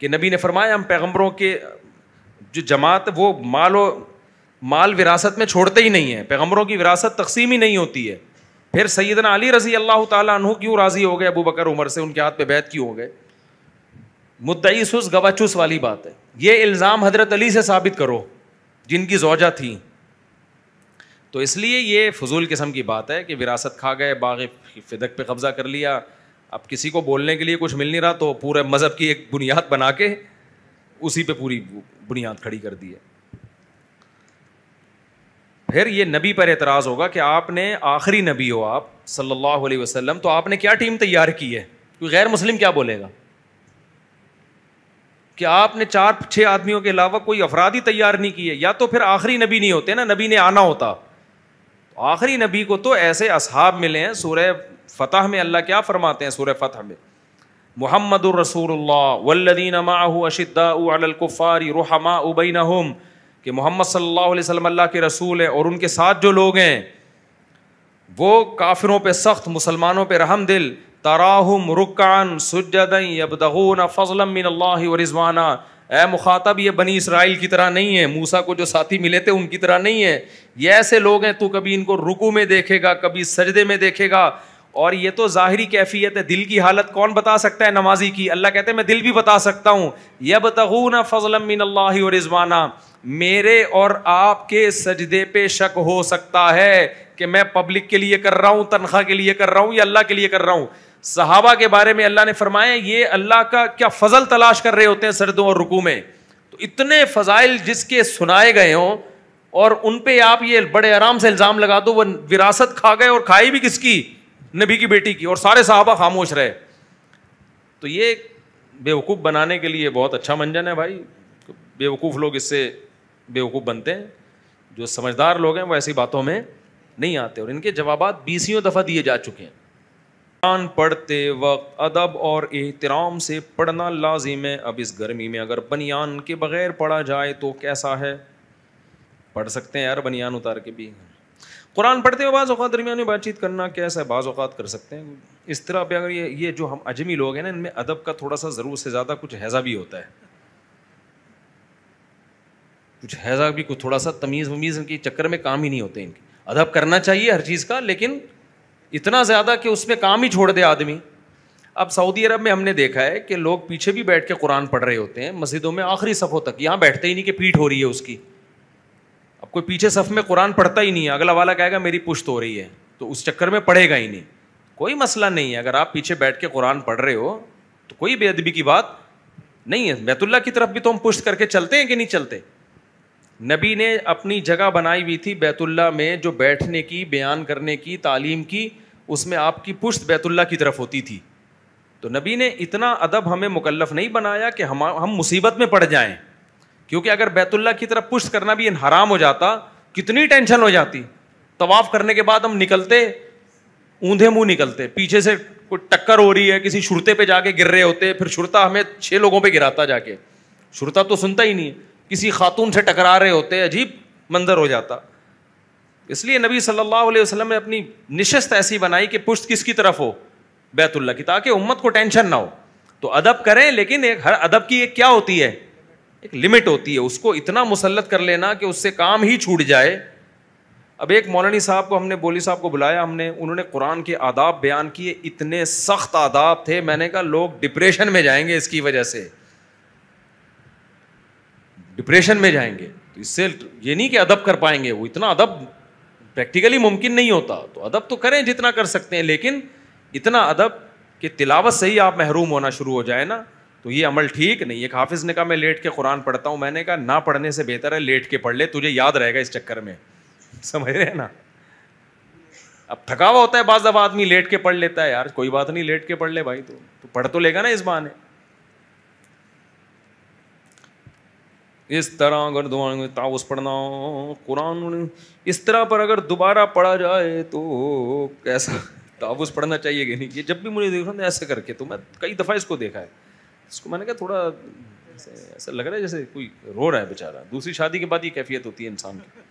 कि नबी ने फरमाया हम पैगम्बरों के जो जमात वो माल माल विरासत में छोड़ते ही नहीं है पैगम्बरों की विरासत तकसीम ही नहीं होती है फिर सैदना अली रजी अल्लाह तु क्यों राज़ी हो गए अबू बकर उमर से उनके हाथ पे बैत क्यों हो गए मुद्दई सुस गवाचुस वाली बात है ये इल्ज़ाम हजरत अली से साबित करो जिनकी जौजा थी तो इसलिए ये फजूल किस्म की बात है कि विरासत खा गए बाग फिदक पे कब्ज़ा कर लिया अब किसी को बोलने के लिए कुछ मिल नहीं रहा तो पूरे मज़हब की एक बुनियाद बना के उसी पे पूरी बुनियाद खड़ी कर दी है फिर ये नबी पर एतराज़ होगा कि आपने आखिरी नबी हो आप सल्लल्लाहु अलैहि वसल्लम तो आपने क्या टीम तैयार की है कोई गैर मुस्लिम क्या बोलेगा कि आपने चार छः आदमियों के अलावा कोई अफरादी तैयार नहीं किए या तो फिर आखिरी नबी नहीं होते ना नबी ने आना होता तो आखिरी नबी को तो ऐसे असहाब मिले हैं सूर्य फ़तह में अल्लाह क्या फरमाते हैं सूर्य फ़तह में मोहम्मद रसूलुल्लाह वल्लदीन माहू उबैन कि मोहम्मद सल्ला के रसूल है और उनके साथ जो लोग हैं वो काफिरों पे सख्त मुसलमानों पे रहम दिल तराहम रुकान सजदन यबदगून फ़ज़लम मिन अल्लाह व रिजवाना ए मुखातब ये बनी इसराइल की तरह नहीं है मूसा को जो साथी मिले थे उनकी तरह नहीं है ये ऐसे लोग हैं तू कभी इनको रुकू में देखेगा कभी सजदे में देखेगा और ये तो ज़ाहरी कैफियत है दिल की हालत कौन बता सकता है नमाजी की अल्लाह कहते हैं मैं दिल भी बता सकता हूँ यब तगूना फ़ज़लम मिन अल्लाह और रिजवाना मेरे और आपके सजदे पे शक हो सकता है कि मैं पब्लिक के लिए कर रहा हूँ तनख्वाह के लिए कर रहा हूँ या अल्लाह के लिए कर रहा हूँ सहाबा के बारे में अल्लाह ने फरमाया ये अल्लाह का क्या फजल तलाश कर रहे होते हैं सरदों और रुकू में तो इतने फजाइल जिसके सुनाए गए हों और उन पर आप ये बड़े आराम से इल्ज़ाम लगा दो वह विरासत खा गए और खाई भी किसकी नबी की बेटी की और सारे साहबा खामोश रहे तो ये बेवकूफ़ बनाने के लिए बहुत अच्छा मंजन है भाई बेवकूफ़ लोग इससे बेवकूफ़ बनते हैं जो समझदार लोग हैं वो ऐसी बातों में नहीं आते और इनके जवाब बीसियों दफ़ा दिए जा चुके हैं कुरान पढ़ते वक्त अदब और एहतराम से पढ़ना लाजिम है अब इस गर्मी में अगर बनियान के बग़ैर पढ़ा जाए तो कैसा है पढ़ सकते हैं यार बनियान उतार के भी कुरान पढ़ते हुए बाज़ अवत दरमियान में बातचीत करना कैसा है बाज़ अवत कर सकते हैं इस तरह पे अगर ये ये जो हम अजमी लोग हैं ना इनमें अदब का थोड़ा सा ज़रूर से ज़्यादा कुछ हैज़ा भी होता है कुछ हैज़ा भी कुछ थोड़ा सा तमीज़ वमीज़ इनके चक्कर में काम ही नहीं होते इनके अदब करना चाहिए हर चीज़ का लेकिन इतना ज़्यादा कि उसमें काम ही छोड़ दे आदमी अब सऊदी अरब में हमने देखा है कि लोग पीछे भी बैठ के कुरान पढ़ रहे होते हैं मस्जिदों में आखिरी सफ़ों तक यहाँ बैठते ही नहीं कि पीठ हो रही है उसकी अब कोई पीछे सफ़ में कुरान पढ़ता ही नहीं है अगला वाला कहेगा मेरी पुश्त हो रही है तो उस चक्कर में पढ़ेगा ही नहीं कोई मसला नहीं है अगर आप पीछे बैठ के कुरान पढ़ रहे हो तो कोई बेअदबी की बात नहीं है बैतुल्ला की तरफ भी तो हम पुश्त करके चलते हैं कि नहीं चलते नबी ने अपनी जगह बनाई हुई थी बैतुल्ला में जो बैठने की बयान करने की तालीम की उसमें आपकी पुश्त बैतुल्ला की तरफ होती थी तो नबी ने इतना अदब हमें मुकल्लफ नहीं बनाया कि हम हम मुसीबत में पड़ जाएं क्योंकि अगर बैतुल्ला की तरफ पुश्त करना भी हराम हो जाता कितनी टेंशन हो जाती तवाफ करने के बाद हम निकलते ऊंधे मुंह निकलते पीछे से कोई टक्कर हो रही है किसी शुरते पे जाके गिर रहे होते फिर शुरता हमें छः लोगों पर गिराता जाके शुरता तो सुनता ही नहीं किसी खातून से टकरा रहे होते अजीब मंजर हो जाता इसलिए नबी सल्लल्लाहु अलैहि वसल्लम ने अपनी निशस्त ऐसी बनाई कि पुष्ट किसकी तरफ हो बैतुल्ला की ताकि उम्मत को टेंशन ना हो तो अदब करें लेकिन एक हर अदब की एक क्या होती है एक लिमिट होती है उसको इतना मुसलत कर लेना कि उससे काम ही छूट जाए अब एक मौलानी साहब को हमने बोली साहब को बुलाया हमने उन्होंने कुरान के आदाब बयान किए इतने सख्त आदाब थे मैंने कहा लोग डिप्रेशन में जाएंगे इसकी वजह से डिप्रेशन में जाएंगे तो इससे ये नहीं कि अदब कर पाएंगे वो इतना अदब प्रैक्टिकली मुमकिन नहीं होता तो अदब तो करें जितना कर सकते हैं लेकिन इतना अदब कि तिलावत से ही आप महरूम होना शुरू हो जाए ना तो ये अमल ठीक नहीं एक हाफिज़ ने कहा मैं लेट के कुरान पढ़ता हूँ मैंने कहा ना पढ़ने से बेहतर है लेट के पढ़ ले तुझे याद रहेगा इस चक्कर में <laughs> समझ रहे हैं ना अब थकावा होता है बाज़ दफ़ा आदमी लेट के पढ़ लेता है यार कोई बात नहीं लेट के पढ़ ले भाई तो, तो पढ़ तो लेगा ना इस बहाने इस तरह अगर दोबारा ताउस पढ़ना कुरान इस तरह पर अगर दोबारा पढ़ा जाए तो कैसा ताउस पढ़ना चाहिए कि नहीं ये जब भी मुझे देख रहा ऐसे करके तो मैं कई दफ़ा इसको देखा है इसको मैंने कहा थोड़ा ऐसा लग रहा है जैसे कोई रो रहा है बेचारा दूसरी शादी के बाद ये कैफियत होती है इंसान की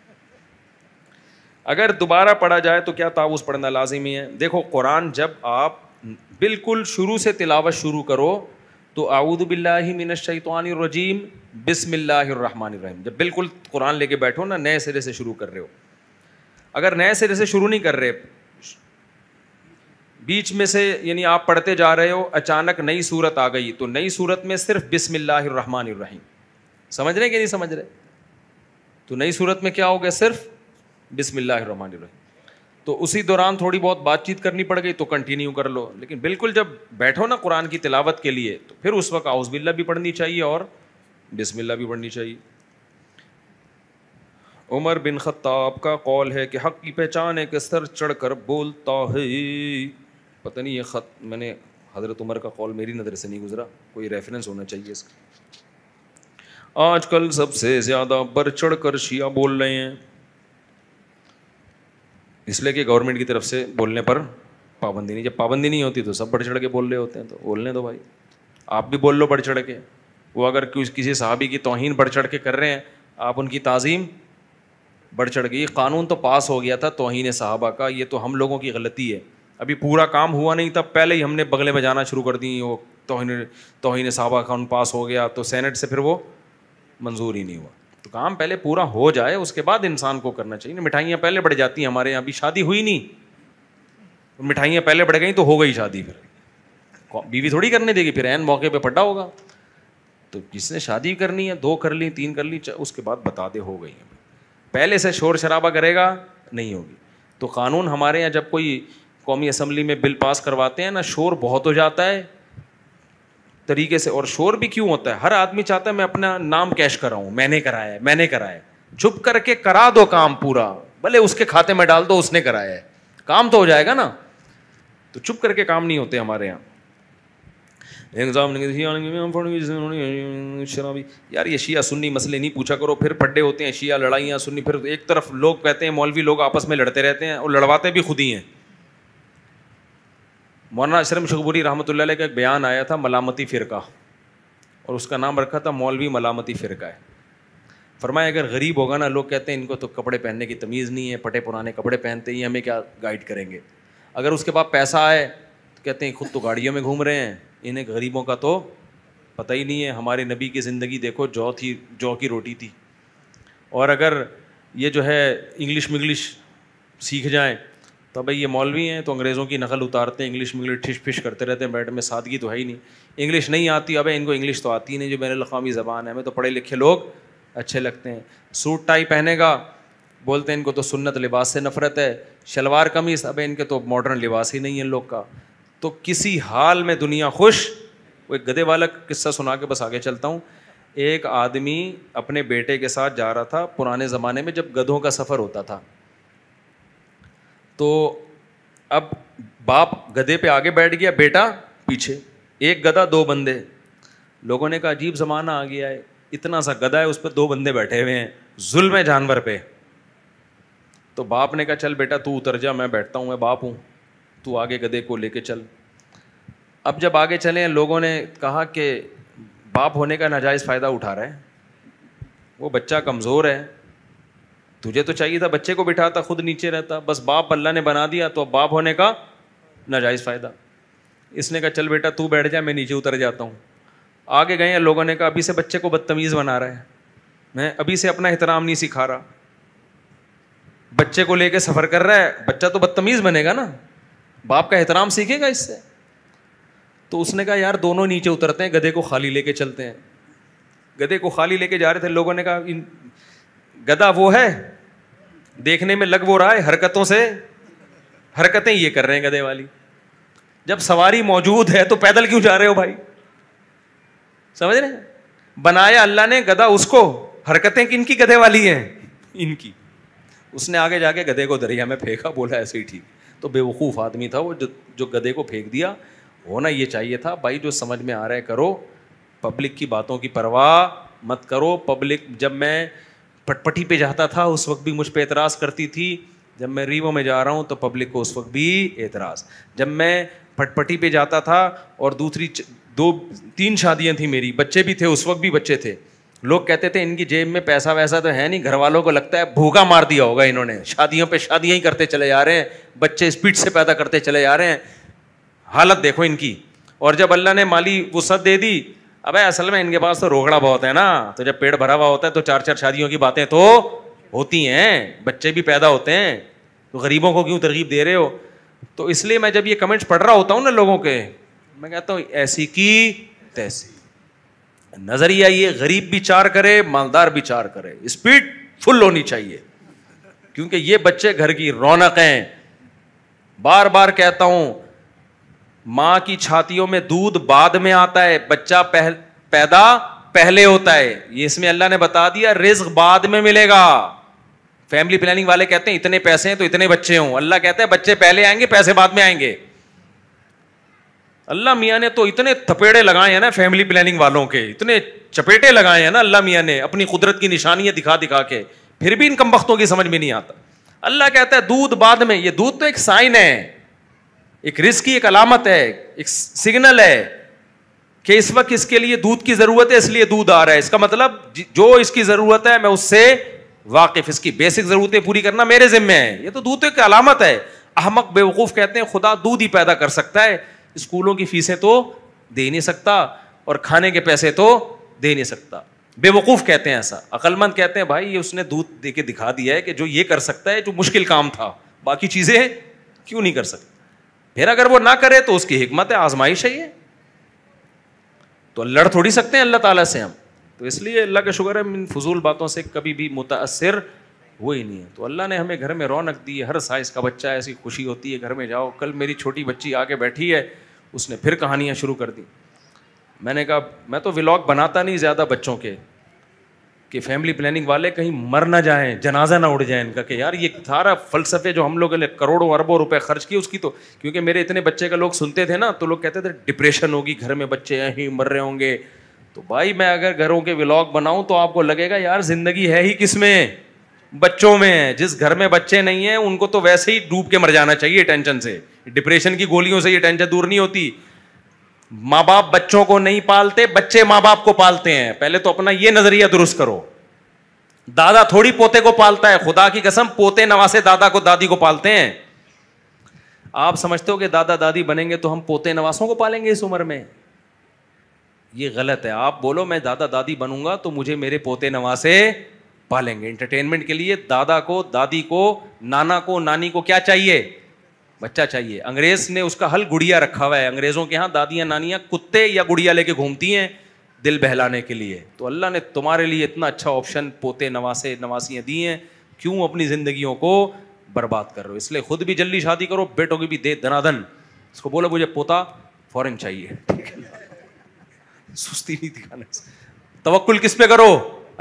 अगर दोबारा पढ़ा जाए तो क्या ताउस पढ़ना लाजिमी है देखो कुरान जब आप बिल्कुल शुरू से तिलावत शुरू करो तो आऊदबिल्लामिनशैतवानरजीम बिसमिल्लाहमानिम जब बिल्कुल कुरान लेके बैठो ना नए सिरे से शुरू कर रहे हो अगर नए सिरे से शुरू नहीं कर रहे बीच में से यानी आप पढ़ते जा रहे हो अचानक नई सूरत आ गई तो नई सूरत में सिर्फ बिसमिल्लाहमानिम समझ रहे कि नहीं समझ रहे तो नई सूरत में क्या हो गया सिर्फ बिसमिल्लाहमानिम तो उसी दौरान थोड़ी बहुत बातचीत करनी पड़ गई तो कंटिन्यू कर लो लेकिन बिल्कुल जब बैठो ना कुरान की तिलावत के लिए तो फिर उस वक्त आउजबिल्ला भी पढ़नी चाहिए और बिस्मिल्ला भी पढ़नी चाहिए उमर बिन खत्ताब का कौल है कि हक़ की पहचान है कि सर चढ़ कर बोलता है पता नहीं ये ख़त मैंने हज़रत उमर का कौल मेरी नज़र से नहीं गुजरा कोई रेफरेंस होना चाहिए इसका आज कल सबसे ज़्यादा बढ़ चढ़ कर शिया बोल रहे हैं इसलिए कि गवर्नमेंट की तरफ से बोलने पर पाबंदी नहीं जब पाबंदी नहीं होती तो सब बढ़ चढ़ के बोल रहे होते हैं तो बोलने दो भाई आप भी बोल लो बढ़ चढ़ के वो अगर किसी साहबी की तोहन बढ़ चढ़ के कर रहे हैं आप उनकी तज़ीम बढ़ चढ़ गई कानून तो पास हो गया था तोहन साहबा का ये तो हम लोगों की गलती है अभी पूरा काम हुआ नहीं था पहले ही हमने बगले में जाना शुरू कर दी वो तोहन तोहन साहबा कानून पास हो गया तो सेनेट से फिर वो मंजूर ही नहीं हुआ तो काम पहले पूरा हो जाए उसके बाद इंसान को करना चाहिए मिठाइयाँ पहले बढ़ जाती हैं हमारे यहाँ अभी शादी हुई नहीं तो मिठाइयाँ पहले बढ़ गई तो हो गई शादी फिर बीवी थोड़ी करने देगी फिर एन मौके पर पड्डा होगा तो जिसने शादी करनी है दो कर ली तीन कर ली उसके बाद बता दे हो गई है पहले से शोर शराबा करेगा नहीं होगी तो कानून हमारे यहाँ जब कोई कौमी असम्बली में बिल पास करवाते हैं ना शोर बहुत हो जाता है तरीके से और शोर भी क्यों होता है हर आदमी चाहता है मैं अपना नाम कैश कराऊं मैंने कराया है मैंने कराया है छुप करके करा दो काम पूरा भले उसके खाते में डाल दो उसने कराया है काम तो हो जाएगा ना तो चुप करके काम नहीं होते हमारे यहाँ एग्जाम शराबी यार ये शिया सुन्नी मसले नहीं पूछा करो फिर पड्डे होते हैं शिया लड़ाइयाँ सुन्नी फिर एक तरफ लोग कहते हैं मौलवी लोग आपस में लड़ते रहते हैं और लड़वाते भी खुद ही हैं मौलाना अशरम शकबूरी रहमत का एक बयान आया था मलामती फ़िरका और उसका नाम रखा था मौलवी मलामती फ़िरका है फरमाए अगर गरीब होगा ना लोग कहते हैं इनको तो कपड़े पहनने की तमीज़ नहीं है पटे पुराने कपड़े पहनते ही हमें क्या गाइड करेंगे अगर उसके पास पैसा आए तो कहते हैं खुद तो गाड़ियों में घूम रहे हैं इन्हें गरीबों का तो पता ही नहीं है हमारे नबी की ज़िंदगी देखो जौ थी जौ की रोटी थी और अगर ये जो है इंग्लिश मिंग्लिश सीख जाएँ तो भाई ये मौलवी हैं तो अंग्रेज़ों की नकल उतारते हैं इंग्लिश में ठिश फिश करते रहते हैं बैठ में सादगी तो है ही नहीं इंग्लिश नहीं आती अब इनको इंग्लिश तो आती नहीं जो बैन अवी ज़बान है हमें तो पढ़े लिखे लोग अच्छे लगते हैं सूट टाई पहनेगा बोलते हैं इनको तो सुन्नत लिबास से नफ़रत है शलवार कमीज अब इनके तो मॉडर्न लिबास ही नहीं है लोग का तो किसी हाल में दुनिया खुश वो एक गधे वाला किस्सा सुना के बस आगे चलता हूँ एक आदमी अपने बेटे के साथ जा रहा था पुराने ज़माने में जब गधों का सफ़र होता था तो अब बाप गधे पे आगे बैठ गया बेटा पीछे एक गधा दो बंदे लोगों ने कहा अजीब ज़माना आ गया है इतना सा गधा है उस पर दो बंदे बैठे हुए हैं जुल्म है जानवर पे तो बाप ने कहा चल बेटा तू उतर जा मैं बैठता हूँ मैं बाप हूँ तू आगे गधे को लेके चल अब जब आगे चले लोगों ने कहा कि बाप होने का नाजायज़ फ़ायदा उठा रहे हैं वो बच्चा कमज़ोर है तुझे तो चाहिए था बच्चे को बिठाता खुद नीचे रहता बस बाप अल्लाह ने बना दिया तो अब बाप होने का नाजायज़ फ़ायदा इसने कहा चल बेटा तू बैठ जा मैं नीचे उतर जाता हूँ आगे गए लोगों ने कहा अभी से बच्चे को बदतमीज़ बना रहा है मैं अभी से अपना एहतराम नहीं सिखा रहा बच्चे को लेके सफ़र कर रहा है बच्चा तो बदतमीज़ बनेगा ना बाप का एहतराम सीखेगा इससे तो उसने कहा यार दोनों नीचे उतरते हैं गधे को खाली लेके चलते हैं गधे को खाली लेके जा रहे थे लोगों ने कहा गधा वो है देखने में लग वो रहा है हरकतों से हरकतें ये कर रहे हैं गधे वाली जब सवारी मौजूद है तो पैदल क्यों जा रहे हो भाई समझ रहे बनाया अल्लाह ने गधा उसको हरकतें किन की गधे वाली हैं इनकी उसने आगे जाके गधे को दरिया में फेंका बोला ऐसे ही ठीक तो बेवकूफ़ आदमी था वो जो जो गधे को फेंक दिया होना ये चाहिए था भाई जो समझ में आ रहा है करो पब्लिक की बातों की परवाह मत करो पब्लिक जब मैं पटपटी पे जाता था उस वक्त भी मुझ पर एतराज़ करती थी जब मैं रीवो में जा रहा हूँ तो पब्लिक को उस वक्त भी एतराज़ जब मैं पटपटी पे जाता था और दूसरी दो तीन शादियाँ थी मेरी बच्चे भी थे उस वक्त भी बच्चे थे लोग कहते थे इनकी जेब में पैसा वैसा तो है नहीं घर वालों को लगता है भूखा मार दिया होगा इन्होंने शादियों पे शादियाँ ही करते चले जा रहे हैं बच्चे स्पीड से पैदा करते चले जा रहे हैं हालत देखो इनकी और जब अल्लाह ने माली वसत दे दी अबे असल में इनके पास तो रोकड़ा बहुत है ना तो जब पेड़ भरा हुआ होता है तो चार चार शादियों की बातें तो होती हैं बच्चे भी पैदा होते हैं तो गरीबों को क्यों तरगीब दे रहे हो तो इसलिए मैं जब ये कमेंट्स पढ़ रहा होता हूँ ना लोगों के मैं कहता हूँ ऐसी की तैसी नजरिया ये गरीब भी चार करे मालदार भी चार करे स्पीड फुल होनी चाहिए क्योंकि ये बच्चे घर की रौनक हैं बार बार कहता हूं माँ की छातियों में दूध बाद में आता है बच्चा पह, पैदा पहले होता है ये इसमें अल्लाह ने बता दिया रिज्क बाद में मिलेगा फैमिली प्लानिंग वाले कहते हैं इतने पैसे हैं तो इतने बच्चे हों अल्लाह कहता है बच्चे पहले आएंगे पैसे बाद में आएंगे अल्लाह मियाँ ने तो इतने थपेड़े लगाए हैं ना फैमिली प्लानिंग वालों के इतने चपेटे लगाए हैं ना अल्लाह मियाँ ने अपनी कुदरत की निशानियां दिखा दिखा के फिर भी इन कम वक्तों की समझ में नहीं आता अल्लाह कहता है दूध बाद में ये दूध तो एक साइन है एक रिस्क की एक अलामत है एक सिग्नल है कि इस वक्त इसके लिए दूध की जरूरत है इसलिए दूध आ रहा है इसका मतलब जो इसकी जरूरत है मैं उससे वाकिफ इसकी बेसिक जरूरतें पूरी करना मेरे जिम्मे है ये तो दूध एक अलामत है अहमक बेवकूफ़ कहते हैं खुदा दूध ही पैदा कर सकता है स्कूलों की फीसें तो दे नहीं सकता और खाने के पैसे तो दे नहीं सकता बेवकूफ़ कहते हैं ऐसा अकलमंद कहते हैं भाई ये उसने दूध दे के दिखा दिया है कि जो ये कर सकता है जो मुश्किल काम था बाकी चीज़ें क्यों नहीं कर सकता फिर अगर वो ना करे तो उसकी हमत है आजमाइश है ये तो लड़ थोड़ी सकते हैं अल्लाह ताला से हम तो इसलिए अल्लाह का शुक्र है इन फजूल बातों से कभी भी मुतासर हुए ही नहीं है तो अल्लाह ने हमें घर में रौनक दी है हर साइज़ का बच्चा ऐसी खुशी होती है घर में जाओ कल मेरी छोटी बच्ची आके बैठी है उसने फिर कहानियाँ शुरू कर दी मैंने कहा मैं तो व्लॉग बनाता नहीं ज़्यादा बच्चों के कि फैमिली प्लानिंग वाले कहीं मर ना जाएं जनाजा ना उड़ जाए इनका कि यार ये सारा फलसफे जो हम लोगों ने करोड़ों अरबों रुपए खर्च किए उसकी तो क्योंकि मेरे इतने बच्चे का लोग सुनते थे ना तो लोग कहते थे डिप्रेशन होगी घर में बच्चे यहीं मर रहे होंगे तो भाई मैं अगर घरों के ब्लॉग बनाऊं तो आपको लगेगा यार जिंदगी है ही किस में बच्चों में जिस घर में बच्चे नहीं हैं उनको तो वैसे ही डूब के मर जाना चाहिए टेंशन से डिप्रेशन की गोलियों से ये टेंशन दूर नहीं होती माँ बाप बच्चों को नहीं पालते बच्चे माँ बाप को पालते हैं पहले तो अपना यह नजरिया दुरुस्त करो दादा थोड़ी पोते को पालता है खुदा की कसम पोते नवासे दादा को दादी को पालते हैं आप समझते हो कि दादा दादी बनेंगे तो हम पोते नवासों को पालेंगे इस उम्र में ये गलत है आप बोलो मैं दादा दादी बनूंगा तो मुझे मेरे पोते नवासे पालेंगे एंटरटेनमेंट के लिए दादा को दादी को नाना को नानी को क्या चाहिए बच्चा चाहिए अंग्रेज ने उसका हल गुड़िया रखा हुआ है अंग्रेजों के यहाँ दादियाँ नानियाँ कुत्ते या गुड़िया लेके घूमती हैं दिल बहलाने के लिए तो अल्लाह ने तुम्हारे लिए इतना अच्छा ऑप्शन पोते नवासे नवासियाँ दी हैं क्यों अपनी जिंदगी को बर्बाद कर रहे हो इसलिए खुद भी जल्दी शादी करो बेटों की भी दे धनाधन इसको बोलो मुझे पोता फॉरन चाहिए सुस्ती नहीं दिखाना तवक्ल किस पे करो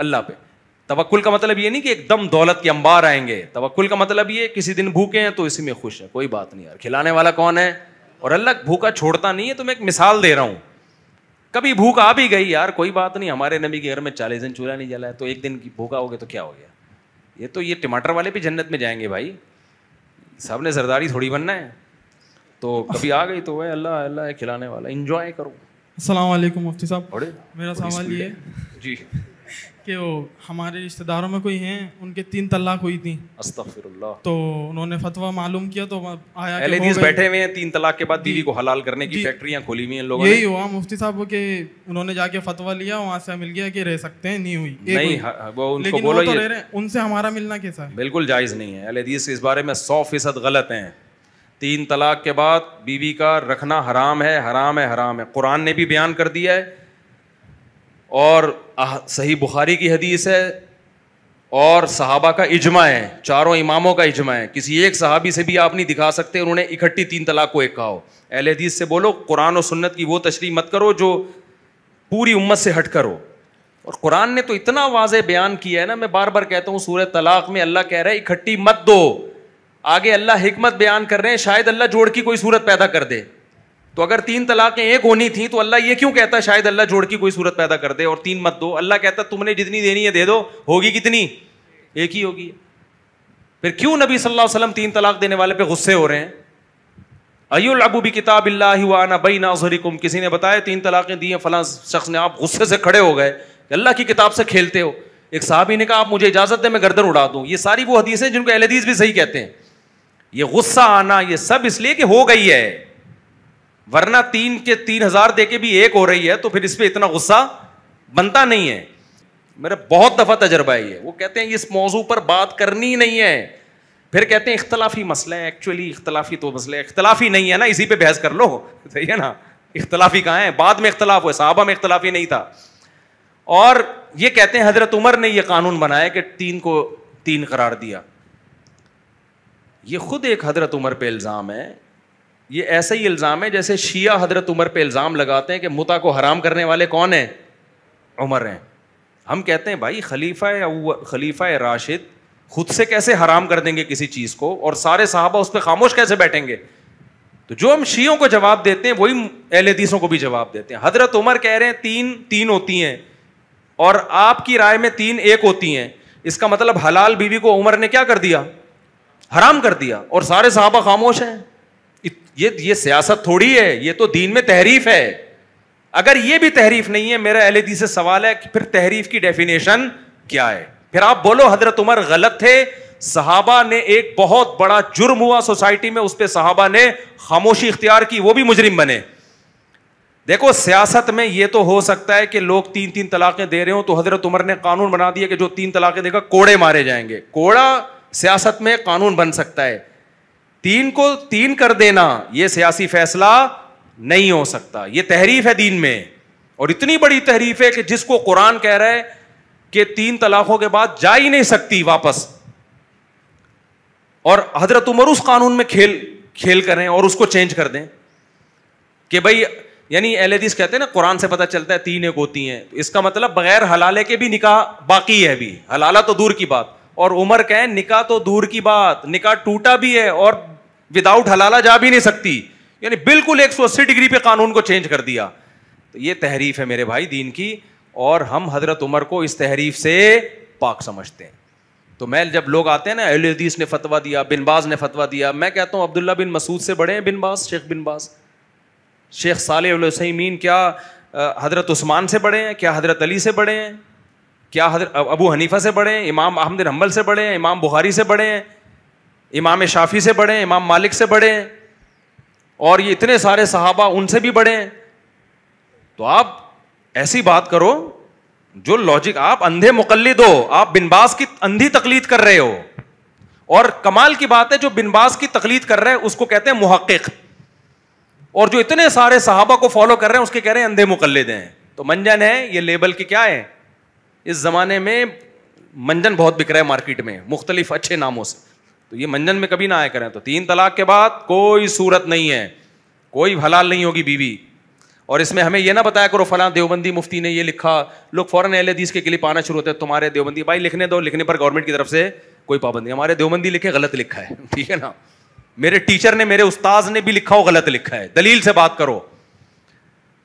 अल्लाह पे तवक्ल का मतलब ये नहीं कि एकदम दौलत के अंबार आएंगे तवक्ल का मतलब ये किसी दिन भूखे हैं तो इसी में खुश है कोई बात नहीं यार खिलाने वाला कौन है और अल्लाह भूखा छोड़ता नहीं है तो मैं एक मिसाल दे रहा हूँ कभी भूख आ भी गई यार कोई बात नहीं हमारे नबी के घर में चालीस दिन चूल्हा नहीं जला है तो एक दिन भूखा हो गया तो क्या हो गया ये तो ये टमाटर वाले भी जन्नत में जाएंगे भाई सब ने सरदारी थोड़ी बनना है तो कभी आ गई तो वह अल्लाह अल्लाह खिलाने वाला इंजॉय करो असल मुफ्ती साहब मेरा सवाल ये जी कि वो हमारे रिश्तेदारों में कोई हैं उनके तीन तलाक हुई थी तो उन्होंने फतवा मालूम किया तो आया कि बैठे हुए हैं तीन तलाक के बाद दीदी को हलाल करने की फैक्ट्रियां खोली हुई हैं लोगों यही हुआ मुफ्ती साहब के उन्होंने जाके फतवा लिया वहाँ से मिल गया कि रह सकते हैं नहीं हुई नहीं हाँ, हाँ, वो उनको बोलो तो उनसे हमारा मिलना कैसा है बिल्कुल जायज़ नहीं है अलहदीस इस बारे में सौ फीसद गलत है तीन तलाक के बाद बीवी का रखना हराम है हराम है हराम है कुरान ने भी बयान कर दिया है और सही बुखारी की हदीस है और सहाबा का इजमा है चारों इमामों का इजमा है किसी एक सहाबी से भी आप नहीं दिखा सकते उन्होंने इकट्ठी तीन तलाक को एक कहा हो अहल हदीस से बोलो कुरान और सुन्नत की वो तशरी मत करो जो पूरी उम्मत से हट करो और कुरान ने तो इतना वाज बयान किया है ना मैं बार बार कहता हूँ सूरत तलाक में अल्लाह कह रहा है इकट्ठी मत दो आगे अल्लाह हमत बयान कर रहे हैं शायद अल्लाह जोड़ की कोई सूरत पैदा कर दे तो अगर तीन तलाकें एक होनी थी तो अल्लाह ये क्यों कहता शायद अल्लाह जोड़ की कोई सूरत पैदा कर दे और तीन मत दो अल्लाह कहता तुमने जितनी देनी है दे दो होगी कितनी एक ही होगी फिर क्यों नबी सल्लल्लाहु अलैहि वसल्लम तीन तलाक देने वाले पे गुस्से हो रहे हैं अयुल अबू भी किताब अल्लाना बई नाजरिकुम किसी ने बताया तीन तलाक़ें दी हैं फलां शख्स ने आप गुस्से से खड़े हो गए अल्लाह की किताब से खेलते हो एक साहब ही ने कहा आप मुझे इजाज़त दें मैं गर्दन उड़ा दूँ ये सारी वो हदीसें जिनको अहलदीस भी सही कहते हैं ये गुस्सा आना ये सब इसलिए कि हो गई है वरना तीन के तीन हजार दे के भी एक हो रही है तो फिर इस पर इतना गुस्सा बनता नहीं है मेरा बहुत दफ़ा तजर्बा है वो कहते हैं इस मौजू पर बात करनी नहीं है फिर कहते हैं इख्तलाफी मसला है एक्चुअली इख्तलाफी तो मसला है इख्तलाफी नहीं है ना इसी पे बहस कर लो <laughs> सही है ना इख्तलाफी कहाँ है बाद में इख्तलाफ हुआ साहबा में इख्तलाफी नहीं था और ये कहते हैं हजरत उमर ने यह कानून बनाया कि तीन को तीन करार दिया ये खुद एक हजरत उमर पे इल्ज़ाम है ये ऐसा ही इल्ज़ाम है जैसे शिया हजरत उमर पे इल्ज़ाम लगाते हैं कि मुता को हराम करने वाले कौन हैं उमर हैं हम कहते हैं भाई खलीफा खलीफा राशिद खुद से कैसे हराम कर देंगे किसी चीज़ को और सारे साहबा उस पर खामोश कैसे बैठेंगे तो जो हम शीयों को जवाब देते हैं वही अहलदीसों को भी जवाब देते हैं हजरत उमर कह रहे हैं तीन तीन होती हैं और आपकी राय में तीन एक होती हैं इसका मतलब हलाल बीवी को उमर ने क्या कर दिया हराम कर दिया और सारे साहबा खामोश हैं ये ये सियासत थोड़ी है ये तो दीन में तहरीफ है अगर ये भी तहरीफ नहीं है मेरा एलदी से सवाल है कि फिर तहरीफ की डेफिनेशन क्या है फिर आप बोलो हजरत उमर गलत थे साहबा ने एक बहुत बड़ा जुर्म हुआ सोसाइटी में उस पर साहबा ने खामोशी इख्तियार की वो भी मुजरिम बने देखो सियासत में ये तो हो सकता है कि लोग तीन तीन तलाकें दे रहे हो तो हजरत उमर ने कानून बना दिया कि जो तीन तलाकें देगा कोड़े मारे जाएंगे कोड़ा सियासत में कानून बन सकता है तीन को तीन कर देना यह सियासी फैसला नहीं हो सकता ये तहरीफ है दीन में और इतनी बड़ी तहरीफ है कि जिसको कुरान कह रहा है कि तीन तलाकों के बाद जा ही नहीं सकती वापस और हजरत उमर उस कानून में खेल खेल करें और उसको चेंज कर दें कि भाई यानी एलहदीस कहते हैं ना कुरान से पता चलता है तीन एक होती हैं इसका मतलब बगैर हलाले के भी निकाह बाकी है अभी हलाला तो दूर की बात और उमर कहें निकाह तो दूर की बात निकाह टूटा भी है और विदाउट हलाला जा भी नहीं सकती यानी बिल्कुल एक सौ अस्सी डिग्री पे कानून को चेंज कर दिया तो ये तहरीफ है मेरे भाई दीन की और हम हजरत उमर को इस तहरीफ से पाक समझते हैं तो मैं जब लोग आते हैं ना अलीस ने फतवा दिया बिन बाज ने फतवा दिया मैं कहता हूँ अब्दुल्ला बिन मसूद से बड़े हैं बिन बाज शेख बिन बाज शेख सालमीन क्या हज़रत उस्मान से बड़े हैं क्या हज़रत अली से बड़े हैं क्या हजरत अबू हनीफा से बड़े हैं इमाम अहमद हम्बल से बड़े हैं इमाम बुखारी से बड़े हैं इमाम शाफी से बड़े हैं इमाम मालिक से बड़े हैं और ये इतने सारे सहाबा उनसे भी बड़े हैं तो आप ऐसी बात करो जो लॉजिक आप अंधे मुकलद हो आप बिनबास की अंधी तकलीद कर रहे हो और कमाल की बात है जो बिनबास की तकलीद कर रहे हैं उसको कहते हैं मुहक्क और जो इतने सारे सहाबा को फॉलो कर रहे हैं उसके कह रहे हैं अंधे मुकलद हैं तो मंजन है ये लेबल की क्या है इस ज़माने में मंजन बहुत बिक रहा है मार्केट में मुख्तलिफ अच्छे नामों से तो ये मंजन में कभी ना आया करें तो तीन तलाक के बाद कोई सूरत नहीं है कोई हलाल नहीं होगी बीवी और इसमें हमें यह ना बताया करो फला देवबंदी मुफ्ती ने ये लिखा लोग फ़ौरन एल हदीस के लिए पाना शुरू होते हैं तुम्हारे देवबंदी भाई लिखने दो लिखने पर गवर्नमेंट की तरफ से कोई पाबंदी हमारे देवबंदी लिखे गलत लिखा है <laughs> ठीक है ना मेरे टीचर ने मेरे उस्ताज ने भी लिखा हो गलत लिखा है दलील से बात करो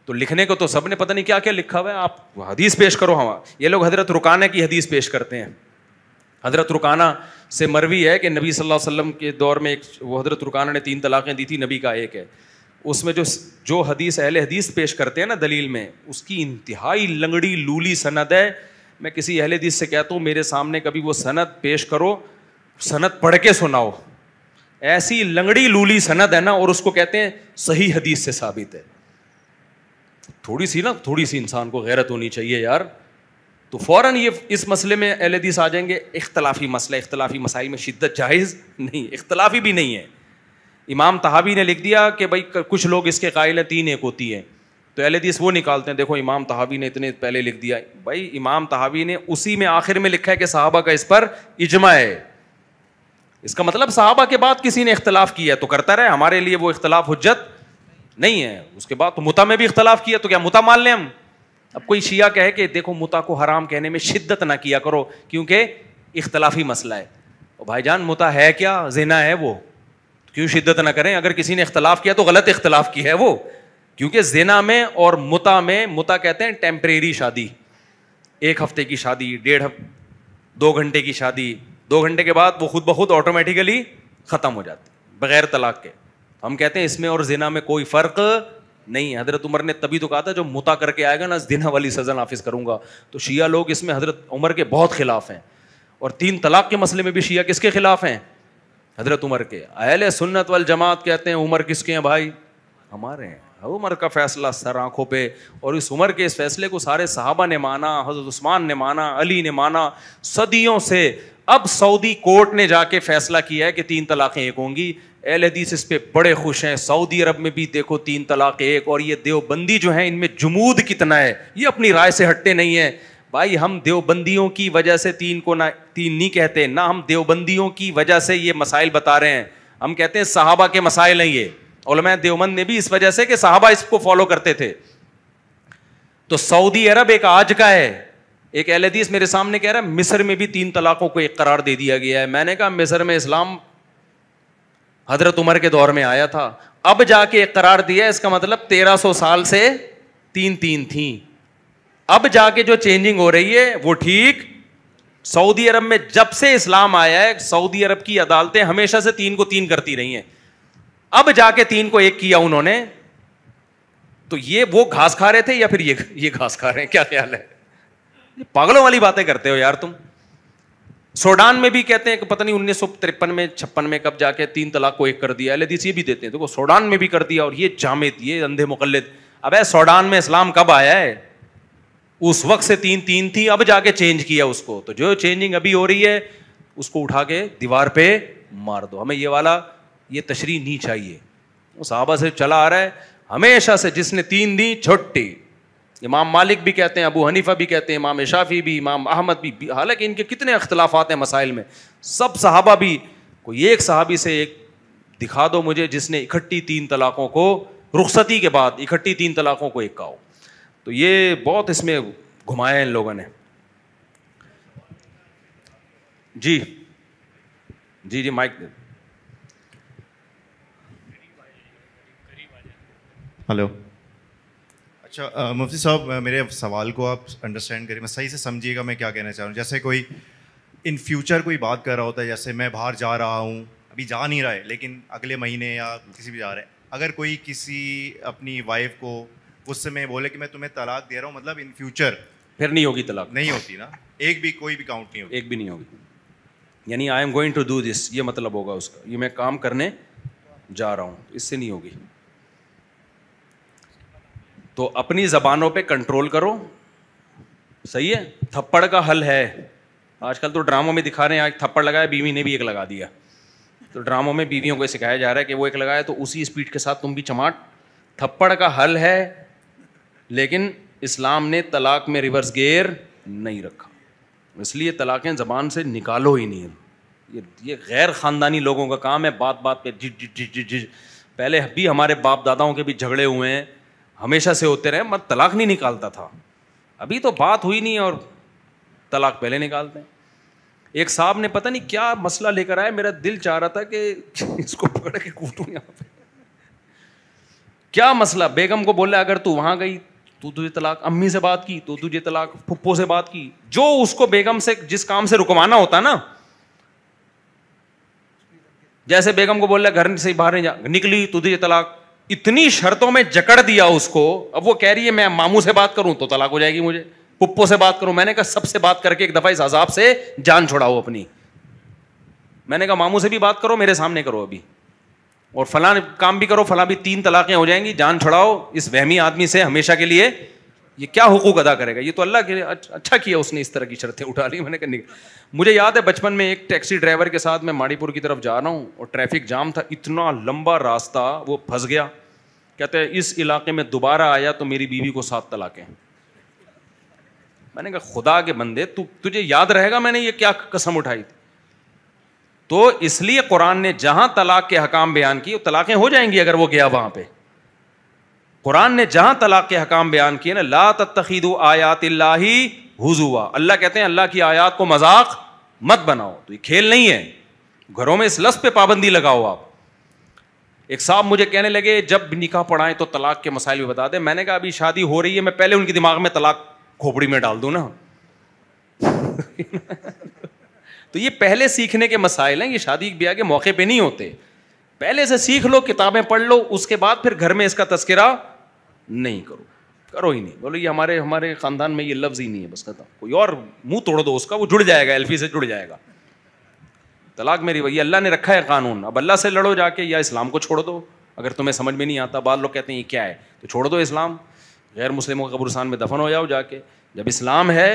तो लिखने को तो सबने पता नहीं क्या क्या लिखा हुआ है आप हदीस पेश करो हाँ ये लोग हजरत रुकाने की हदीस पेश करते हैं हज़रत रुकाना से मरवी है कि नबी सल्लल्लाहु अलैहि के दौर में एक वो हज़रत रुकाना ने तीन तलाक़ें दी थी नबी का एक है उसमें जो जो हदीस अहल हदीस पेश करते हैं ना दलील में उसकी इंतहाई लंगड़ी लूली सनद है मैं किसी अहल हदीस से कहता हूँ मेरे सामने कभी वो सनत पेश करो सनत पढ़ के सुनाओ ऐसी लंगड़ी लूली सनद है ना और उसको कहते हैं सही हदीस से साबित है थोड़ी सी ना थोड़ी सी इंसान को गैरत होनी चाहिए यार तो फ़ौर ये इस मसले में अहलदीस आ जाएंगे इख्लाफी मसला इख्तलाफी मसाइल में शिद्दत जायज़ नहीं इख्लाफी भी नहीं है इमाम तहावी ने लिख दिया कि भाई कुछ लोग इसके कायल तीन एक होती हैं तो अहलदीस वो निकालते हैं देखो इमाम तहावी ने इतने पहले लिख दिया भाई इमाम तहावी ने उसी में आखिर में लिखा है कि साहबा का इस पर इजमा है इसका मतलब साहबा के बाद किसी ने इख्तलाफ किया तो करता रहे हमारे लिए वो इख्तलाफ हजत नहीं है उसके बाद तो मुता में भी इख्तलाफ किया तो क्या मुता मान लें हम अब कोई शिया कहे कि देखो मुता को हराम कहने में शिद्दत ना किया करो क्योंकि इख्तलाफी मसला है और भाईजान मुता है क्या जेना है वो क्यों शिद्दत ना करें अगर किसी ने इख्तलाफ किया तो गलत इख्तलाफ किया है वो क्योंकि जेना में और मुता में मुता कहते हैं टेम्परेरी शादी एक हफ्ते की शादी डेढ़ दो घंटे की शादी दो घंटे के बाद वो खुद ब खुद ऑटोमेटिकली ख़त्म हो जाती बगैर तलाक के हम कहते हैं इसमें और जिना में कोई फ़र्क नहीं हज़रत उमर ने तभी तो कहा था जो मुता करके आएगा ना दिन वाली सज़ा नाफिज करूँगा तो शिया लोग इसमें हज़रत उमर के बहुत खिलाफ हैं और तीन तलाक के मसले में भी शिया किसके खिलाफ हैं हज़रत उमर के अहल सुन्नत वाल जमात कहते हैं उमर किसके हैं भाई हमारे हैं उम्र का फैसला सर आंखों पे और इस उम्र के इस फैसले को सारे सहाबा ने माना हजरत उस्मान ने माना अली ने माना सदियों से अब सऊदी कोर्ट ने जाके फैसला किया है कि तीन तलाक़ें एक होंगी एल हदीस इस पर बड़े खुश हैं सऊदी अरब में भी देखो तीन तलाक़ एक और ये देवबंदी जो है इनमें जमूद कितना है ये अपनी राय से हटते नहीं है भाई हम देवबंदियों की वजह से तीन को ना तीन नहीं कहते ना हम देवबंदियों की वजह से ये मसाइल बता रहे हैं हम कहते हैं सहाबा के मसाइल हैं ये ओलमा देवमंद ने भी इस वजह से कि साहबा इसको फॉलो करते थे तो सऊदी अरब एक आज का है एक एलदीस मेरे सामने कह रहा है मिस्र में भी तीन तलाकों को एक करार दे दिया गया है मैंने कहा मिस्र में इस्लाम हजरत उमर के दौर में आया था अब जाके एक करार दिया इसका मतलब तेरह सौ साल से तीन तीन थी अब जाके जो चेंजिंग हो रही है वो ठीक सऊदी अरब में जब से इस्लाम आया है सऊदी अरब की अदालतें हमेशा से तीन को तीन करती रही हैं अब जाके तीन को एक किया उन्होंने तो ये वो घास खा रहे थे या फिर ये ये घास खा रहे हैं क्या ख्याल है पागलों वाली बातें करते हो यार तुम सोडान में भी कहते हैं कि पता नहीं उन्नीस में छप्पन में कब जाके तीन तलाक को एक कर दिया ये भी देते हैं देखो तो सोडान में भी कर दिया और ये जामित ये अंधे मुकलित अब है सोडान में इस्लाम कब आया है उस वक्त से तीन तीन थी अब जाके चेंज किया उसको तो जो चेंजिंग अभी हो रही है उसको उठा के दीवार पे मार दो हमें ये वाला ये तशरी नहीं चाहिए वो साहबा से चला आ रहा है हमेशा से जिसने तीन दी छुट्टी इमाम मालिक भी कहते हैं अबू हनीफा भी कहते हैं इमाम शाफी भी इमाम अहमद भी, भी हालांकि इनके कितने अख्तलाफात हैं मसाइल में सब सहाबा भी कोई एक सहाबी से एक दिखा दो मुझे जिसने इकट्ठी तीन तलाक़ों को रुखसती के बाद इकट्ठी तीन तलाक़ों को एक कहा तो ये बहुत इसमें घुमाया इन लोगों ने जी जी जी माइक हेलो अच्छा मुफ्ती साहब मेरे सवाल को आप अंडरस्टैंड करिए मैं सही से समझिएगा मैं क्या कहना चाह रहा हूँ जैसे कोई इन फ्यूचर कोई बात कर रहा होता है जैसे मैं बाहर जा रहा हूँ अभी जा नहीं रहा है लेकिन अगले महीने या किसी भी जा रहा है अगर कोई किसी अपनी वाइफ को गुस्से में बोले कि मैं तुम्हें तलाक दे रहा हूँ मतलब इन फ्यूचर फिर नहीं होगी तलाक नहीं होती ना एक भी कोई भी काउंट नहीं होगी एक भी नहीं होगी यानी I am going to do this ये मतलब होगा उसका ये मैं काम करने जा रहा हूँ इससे नहीं होगी तो अपनी ज़बानों पे कंट्रोल करो सही है थप्पड़ का हल है आजकल तो ड्रामों में दिखा रहे हैं आज थप्पड़ लगाया बीवी ने भी एक लगा दिया तो ड्रामों में बीवियों को सिखाया जा रहा है कि वो एक लगाया तो उसी स्पीड के साथ तुम भी चमाट थप्पड़ का हल है लेकिन इस्लाम ने तलाक में रिवर्स गेयर नहीं रखा इसलिए तलाक़ें ज़बान से निकालो ही नहीं ये ये गैर ख़ानदानी लोगों का काम है बात बात पे जिज जिज जिज जिज पहले भी हमारे बाप दादाओं के भी झगड़े हुए हैं हमेशा से होते रहे मैं तलाक नहीं निकालता था अभी तो बात हुई नहीं और तलाक पहले निकालते हैं एक साहब ने पता नहीं क्या मसला लेकर आया मेरा दिल चाह रहा था कि <laughs> इसको पकड़ के कूटू यहाँ पे क्या मसला बेगम को बोला अगर तू वहां गई तो तुझे तलाक अम्मी से बात की तो तुझे तलाक फुप्पो से बात की जो उसको बेगम से जिस काम से रुकवाना होता ना जैसे बेगम को बोला घर से बाहर नहीं जा निकली तुझे तलाक इतनी शर्तों में जकड़ दिया उसको अब वो कह रही है मैं मामू से बात करूं तो तलाक हो जाएगी मुझे पुप्पो से बात करूं मैंने कहा सबसे बात करके एक दफा इस अजाब से जान छोड़ाओ अपनी मैंने कहा मामू से भी बात करो मेरे सामने करो अभी और फला काम भी करो फला भी तीन तलाकें हो जाएंगी जान छोड़ाओ इस वहमी आदमी से हमेशा के लिए ये क्या हुकूक अदा करेगा ये तो अल्लाह के अच्छा किया उसने इस तरह की शर्तें उठा ली मैंने कहा मुझे याद है बचपन में एक टैक्सी ड्राइवर के साथ मैं माड़ीपुर की तरफ जा रहा हूँ और ट्रैफिक जाम था इतना लंबा रास्ता वो फंस गया कहते हैं इस इलाके में दोबारा आया तो मेरी बीवी को साथ तलाकें मैंने कहा खुदा के बंदे तू तुझे याद रहेगा मैंने ये क्या कसम उठाई थी तो इसलिए कुरान ने जहां तलाक के हकाम बयान की तलाकें हो जाएंगी अगर वो गया वहां पर कुरान ने जहां तलाक के हकाम बयान किए ना ला तखीदो आयात हुजुआ अल्लाह कहते हैं अल्लाह की आयात को मजाक मत बनाओ तो ये खेल नहीं है घरों में इस लफ्स पे पाबंदी लगाओ आप एक साहब मुझे कहने लगे जब निकाह पढ़ाएं तो तलाक के मसाइल भी बता दें मैंने कहा अभी शादी हो रही है मैं पहले उनके दिमाग में तलाक खोपड़ी में डाल दूँ ना <laughs> तो ये पहले सीखने के मसाइल हैं ये शादी ब्याह के मौके पे नहीं होते पहले से सीख लो किताबें पढ़ लो उसके बाद फिर घर में इसका तस्करा नहीं करो करो ही नहीं बोलो ये हमारे हमारे ख़ानदान में ये लफ्ज़ ही नहीं है बस खत्म कोई और मुंह तोड़ दो उसका वो जुड़ जाएगा एल्फी से जुड़ जाएगा तलाक मेरी वही अल्लाह ने रखा है कानून अब अल्लाह से लड़ो जाके या इस्लाम को छोड़ दो अगर तुम्हें समझ में नहीं आता बाद लोग कहते हैं ये क्या है तो छोड़ दो इस्लाम गैर मुस्लिमों के कब्रस्तान में दफन हो जाओ जाके जब इस्लाम है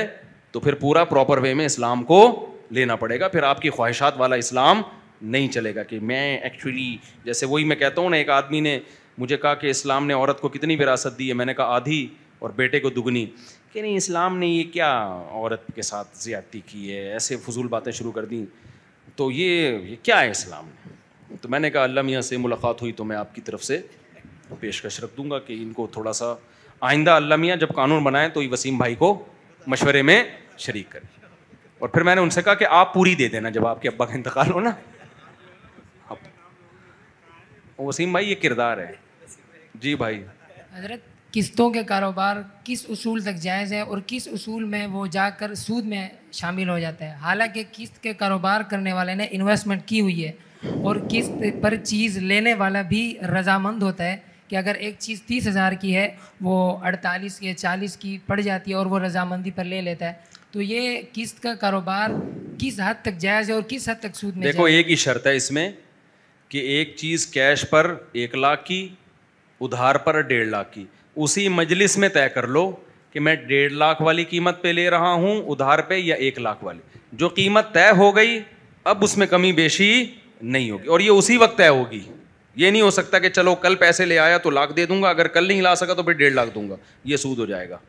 तो फिर पूरा प्रॉपर वे में इस्लाम को लेना पड़ेगा फिर आपकी ख्वाहिशात वाला इस्लाम नहीं चलेगा कि मैं एक्चुअली जैसे वही मैं कहता हूँ ना एक आदमी ने मुझे कहा कि इस्लाम ने औरत को कितनी विरासत दी है मैंने कहा आधी और बेटे को दुगनी कि नहीं इस्लाम ने ये क्या औरत के साथ ज़्यादती की है ऐसे फजूल बातें शुरू कर दी तो ये ये क्या है इस्लाम ने तो मैंने कहा अल्लाह मियाँ से मुलाकात हुई तो मैं आपकी तरफ से पेशकश रख दूँगा कि इनको थोड़ा सा आइंदा अल्लाह मियाँ जब कानून बनाएं तो ये वसीम भाई को मशवरे में शरीक करें और फिर मैंने उनसे कहा कि आप पूरी दे देना जब आपके अब्बा का इंतकाल हो ना वसीम भाई ये किरदार है जी भाई हजरत किस्तों के कारोबार किस उसूल तक जायज़ है और किस उसूल में वो जाकर सूद में शामिल हो जाता है हालांकि किस्त के कारोबार करने वाले ने इन्वेस्टमेंट की हुई है और किस्त पर चीज़ लेने वाला भी रजामंद होता है कि अगर एक चीज़ तीस हज़ार की है वो अड़तालीस या चालीस की पड़ जाती है और वो रजामंदी पर ले लेता है तो ये किस्त का कारोबार किस हद तक जायज़ है और किस हद तक सूद में देखो एक ही शर्त है इसमें कि एक चीज़ कैश पर एक लाख की उधार पर डेढ़ लाख की उसी मजलिस में तय कर लो कि मैं डेढ़ लाख वाली कीमत पे ले रहा हूँ उधार पे या एक लाख वाली जो कीमत तय हो गई अब उसमें कमी बेशी नहीं होगी और ये उसी वक्त तय होगी ये नहीं हो सकता कि चलो कल पैसे ले आया तो लाख दे दूंगा अगर कल नहीं ला सका तो फिर डेढ़ लाख दूंगा ये सूद हो जाएगा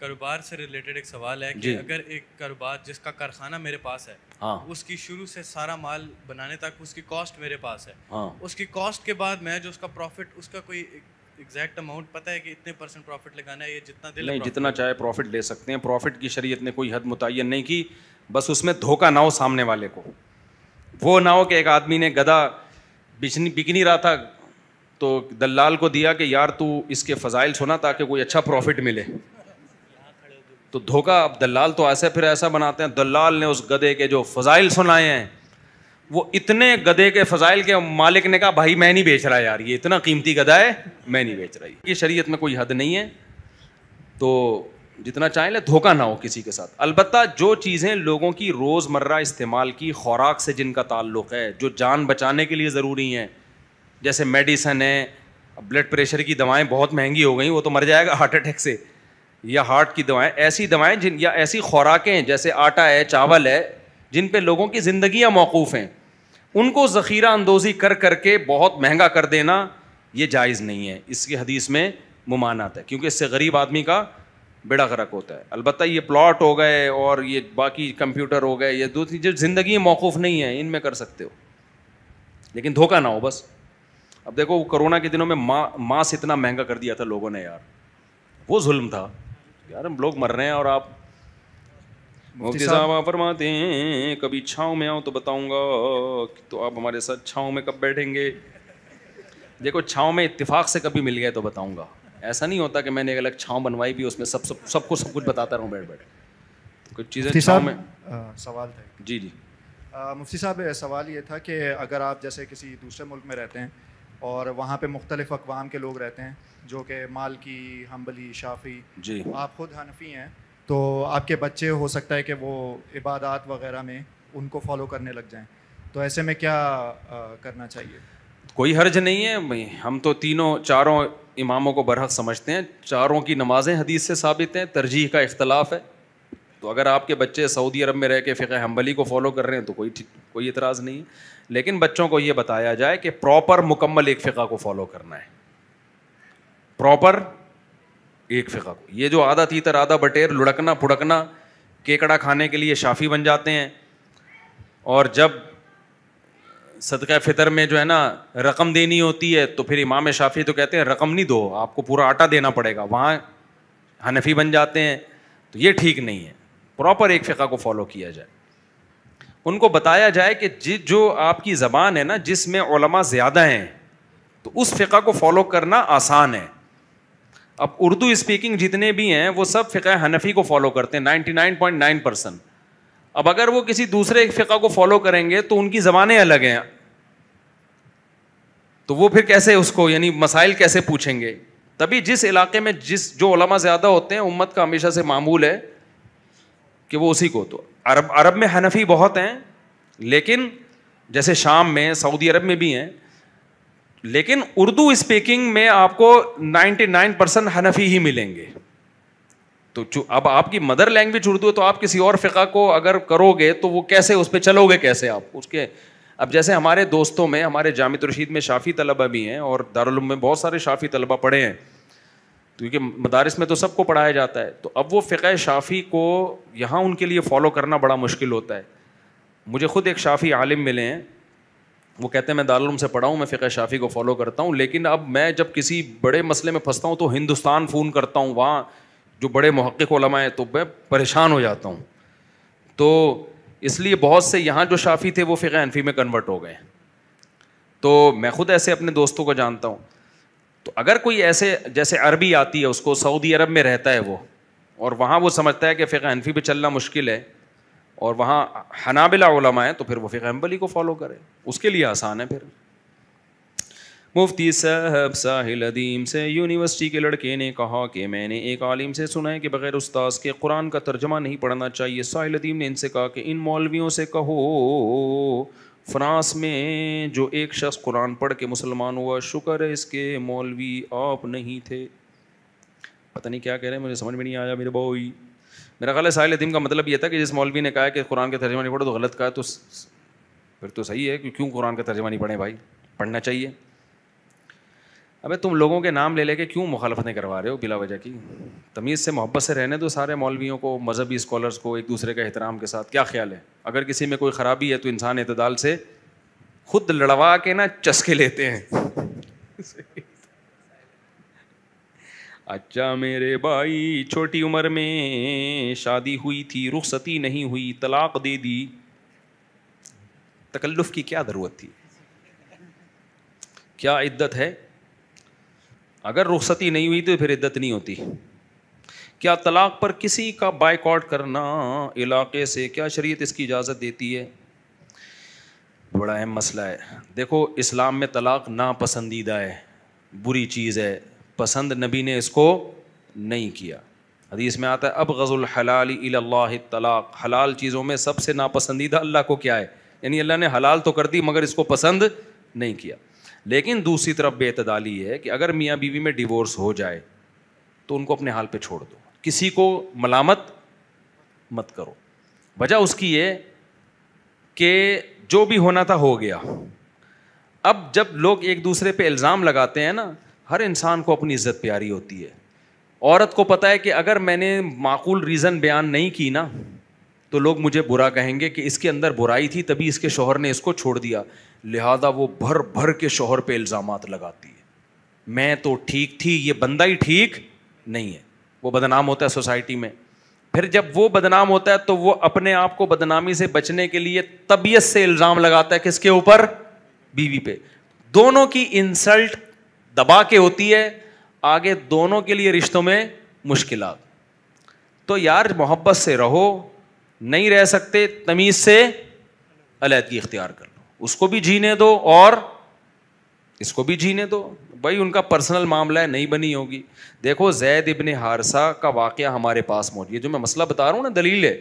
कारोबार से रिलेटेड एक सवाल है कि अगर एक कारोबार जिसका कारखाना मेरे पास है हाँ उसकी शुरू से सारा माल बनाने तक उसकी कॉस्ट मेरे पास है हाँ उसकी कॉस्ट के बाद मैं जो उसका प्रॉफिट उसका कोई एग्जैक्ट अमाउंट पता है कि इतने परसेंट प्रॉफिट लगाना है ये जितना दिल नहीं जितना चाहे प्रॉफिट ले सकते हैं प्रॉफिट की शरीयत ने कोई हद मुतन नहीं की बस उसमें धोखा ना हो सामने वाले को वो ना हो कि एक आदमी ने गधा बिजनी बिक नहीं रहा था तो दलाल को दिया कि यार तू इसके फ़जाइल सुना ताकि कोई अच्छा प्रॉफिट मिले तो धोखा अब दलाल तो ऐसे फिर ऐसा बनाते हैं दलाल ने उस गधे के जो फजाइल सुनाए हैं वो इतने गधे के फजाइल के मालिक ने कहा भाई मैं नहीं बेच रहा यार ये इतना कीमती गधा है मैं नहीं बेच रहा ये शरीय में कोई हद नहीं है तो जितना चाहें ले धोखा ना हो किसी के साथ अलबत् जो चीज़ें लोगों की रोज़मर्रा इस्तेमाल की खुराक से जिनका ताल्लुक़ है जो जान बचाने के लिए ज़रूरी हैं जैसे मेडिसन है ब्लड प्रेशर की दवाएं बहुत महंगी हो गई वो तो मर जाएगा हार्ट अटैक से या हार्ट की दवाएं ऐसी दवाएं जिन या ऐसी खुराकें हैं जैसे आटा है चावल है जिन पे लोगों की ज़िंदियाँ मौकूफ़ हैं उनको ज़ख़ीरा अंदोज़ी कर करके बहुत महंगा कर देना ये जायज़ नहीं है इसकी हदीस में मुमानत है क्योंकि इससे गरीब आदमी का बेड़ा गरक होता है अलबत् ये प्लाट हो गए और ये बाकी कंप्यूटर हो गए ये दूसरी जो ज़िंदगी मौकूफ़ नहीं है इनमें कर सकते हो लेकिन धोखा ना हो बस अब देखो कोरोना के दिनों में माँ मांस इतना महंगा कर दिया था लोगों ने यार वो जुल्म था यार हम लोग मर रहे हैं और आप मुफ्ती साहब आप फरमाते हैं कभी छाँव में आओ तो बताऊंगा तो आप हमारे साथ छाँव में कब बैठेंगे देखो छाँव में इत्तेफाक से कभी मिल गए तो बताऊंगा ऐसा नहीं होता कि मैंने एक अलग छाँव बनवाई भी उसमें सब सब सबको सब कुछ बताता रहूँ बैठ बैठ कुछ चीज़ें छाँव में आ, सवाल था जी जी मुफ्ती साहब सवाल ये था कि अगर आप जैसे किसी दूसरे मुल्क में रहते हैं और वहाँ पर मुख्तलिफ़ अकवाम के लोग रहते हैं जो कि माल की हम्बली शाफी जी आप खुद हनफी हैं तो आपके बच्चे हो सकता है कि वो इबादत वगैरह में उनको फॉलो करने लग जाएं तो ऐसे में क्या आ, करना चाहिए कोई हर्ज नहीं है भाई हम तो तीनों चारों इमामों को बरहक समझते हैं चारों की नमाजें हदीस से साबित हैं तरजीह का इख्तलाफ है तो अगर आपके बच्चे सऊदी अरब में रह के फ़िका हम्बली को फॉलो कर रहे हैं तो कोई कोई इतराज़ नहीं है लेकिन बच्चों को ये बताया जाए कि प्रॉपर मुकम्मल एक फ़िका को फॉलो करना है प्रॉपर एक फ़िका को ये जो आधा तीतर आधा बटेर लुढ़कना फुढ़कना केकड़ा खाने के लिए शाफ़ी बन जाते हैं और जब सदका फितर में जो है ना रकम देनी होती है तो फिर इमाम शाफ़ी तो कहते हैं रकम नहीं दो आपको पूरा आटा देना पड़ेगा वहाँ हनफी बन जाते हैं तो ये ठीक नहीं है प्रॉपर एक फ़िका को फॉलो किया जाए उनको बताया जाए कि जिस जो आपकी ज़बान है ना जिसमें ज़्यादा हैं तो उस फ़िका को फॉलो करना आसान है अब उर्दू स्पीकिंग जितने भी हैं वो सब फ़िका हनफी को फॉलो करते हैं ninety nine point nine percent अब अगर वो किसी दूसरे फ़िका को फॉलो करेंगे तो उनकी ज़बानें अलग हैं तो वो फिर कैसे उसको यानी मसाइल कैसे पूछेंगे तभी जिस इलाके में जिस जो ओलमा ज़्यादा होते हैं उम्मत का हमेशा से मामूल है कि वो उसी को तो अरब अरब में हनफी बहुत हैं लेकिन जैसे शाम में सऊदी अरब में भी हैं लेकिन उर्दू स्पीकिंग में आपको 99 परसेंट हनफी ही मिलेंगे तो अब आपकी मदर लैंग्वेज उर्दू है तो आप किसी और फ़िका को अगर करोगे तो वो कैसे उस पर चलोगे कैसे आप उसके अब जैसे हमारे दोस्तों में हमारे जामित रशीद में शाफ़ी तलबा भी हैं और दारुलूम में बहुत सारे शाफ़ी तलबा पढ़े हैं क्योंकि मदारस में तो सबको पढ़ाया जाता है तो अब वो फ़िका शाफ़ी को यहाँ उनके लिए फॉलो करना बड़ा मुश्किल होता है मुझे ख़ुद एक शाफ़ी आलिम मिले हैं वो कहते हैं मैं दारुम से पढ़ा हूँ मैं फ़िका शाफ़ी को फॉलो करता हूँ लेकिन अब मैं जब किसी बड़े मसले में फंसता हूँ तो हिंदुस्तान फ़ोन करता हूँ वहाँ जो बड़े महक़ हैं तो मैं परेशान हो जाता हूँ तो इसलिए बहुत से यहाँ जो शाफ़ी थे वो फ़िका हनफी में कन्वर्ट हो गए तो मैं ख़ुद ऐसे अपने दोस्तों को जानता हूँ तो अगर कोई ऐसे जैसे अरबी आती है उसको सऊदी अरब में रहता है वो और वहाँ वो समझता है कि फ़िका हनफी पे चलना मुश्किल है और वहाँ हनाबिला है तो फिर वो फ़िक हम्बली को फॉलो करें उसके लिए आसान है फिर मुफ्ती साहब साहिल अदीम से यूनिवर्सिटी के लड़के ने कहा कि मैंने एक आलिम से सुना है कि बग़ैर उस्ताद के कुरान का तर्जमा नहीं पढ़ना चाहिए साहिल अदीम ने इनसे कहा कि इन मौलवियों से कहो फ्रांस में जो एक शख्स कुरान पढ़ के मुसलमान हुआ शुक्र है इसके मौलवी आप नहीं थे पता नहीं क्या कह रहे हैं मुझे समझ में नहीं आया मेरे भाई मेरा ख्याल है साहिल यतीम का मतलब यह था कि जिस मौलवी ने कहा कि कुरान का तर्जमा नहीं पढ़ो तो गलत कहा तो फिर तो सही है कि क्यों कुरान का तर्जमा नहीं पढ़े भाई पढ़ना चाहिए अबे तुम लोगों के नाम ले लेके क्यों मुखालफतें करवा रहे हो बिला वजह की तमीज़ से मोहब्बत से रहने दो सारे मौलवियों को मजहबी स्कॉलर्स को एक दूसरे का एहतराम के साथ क्या ख्याल है अगर किसी में कोई ख़राबी है तो इंसान इतदाल से खुद लड़वा के ना चस्के लेते हैं अच्छा मेरे भाई छोटी उम्र में शादी हुई थी रुखसती नहीं हुई तलाक दे दी तकल्लुफ़ की क्या ज़रूरत थी क्या इद्दत है अगर रुखसती नहीं हुई तो फिर इद्दत नहीं होती क्या तलाक पर किसी का बाइकआउट करना इलाके से क्या शरीयत इसकी इजाज़त देती है बड़ा अहम मसला है देखो इस्लाम में तलाक नापसंदीदा है बुरी चीज़ है पसंद नबी ने इसको नहीं किया हदीस में आता है अब गज़ुल हलाल तलाक हलाल चीज़ों में सबसे नापसंदीदा अल्लाह को क्या है यानी अल्लाह ने हलाल तो कर दी मगर इसको पसंद नहीं किया लेकिन दूसरी तरफ बेतदाली है कि अगर मियाँ बीवी में डिवोर्स हो जाए तो उनको अपने हाल पर छोड़ दो किसी को मलामत मत करो वजह उसकी ये कि जो भी होना था हो गया अब जब लोग एक दूसरे पे इल्ज़ाम लगाते हैं ना हर इंसान को अपनी इज्जत प्यारी होती है औरत को पता है कि अगर मैंने माकूल रीज़न बयान नहीं की ना तो लोग मुझे बुरा कहेंगे कि इसके अंदर बुराई थी तभी इसके शोहर ने इसको छोड़ दिया लिहाजा वो भर भर के शोहर पे इल्ज़ाम लगाती है मैं तो ठीक थी ये बंदा ही ठीक नहीं है वो बदनाम होता है सोसाइटी में फिर जब वो बदनाम होता है तो वो अपने आप को बदनामी से बचने के लिए तबीयत से इल्ज़ाम लगाता है किसके ऊपर बीवी पे दोनों की इंसल्ट दबा के होती है आगे दोनों के लिए रिश्तों में मुश्किल तो यार मोहब्बत से रहो नहीं रह सकते तमीज़ से अलहदगी इख्तियार कर लो उसको भी जीने दो और इसको भी जीने दो भाई उनका पर्सनल मामला है नहीं बनी होगी देखो जैद इबन हारसा का वाक़ हमारे पास मौजूद जो मैं मसला बता रहा हूँ ना दलील है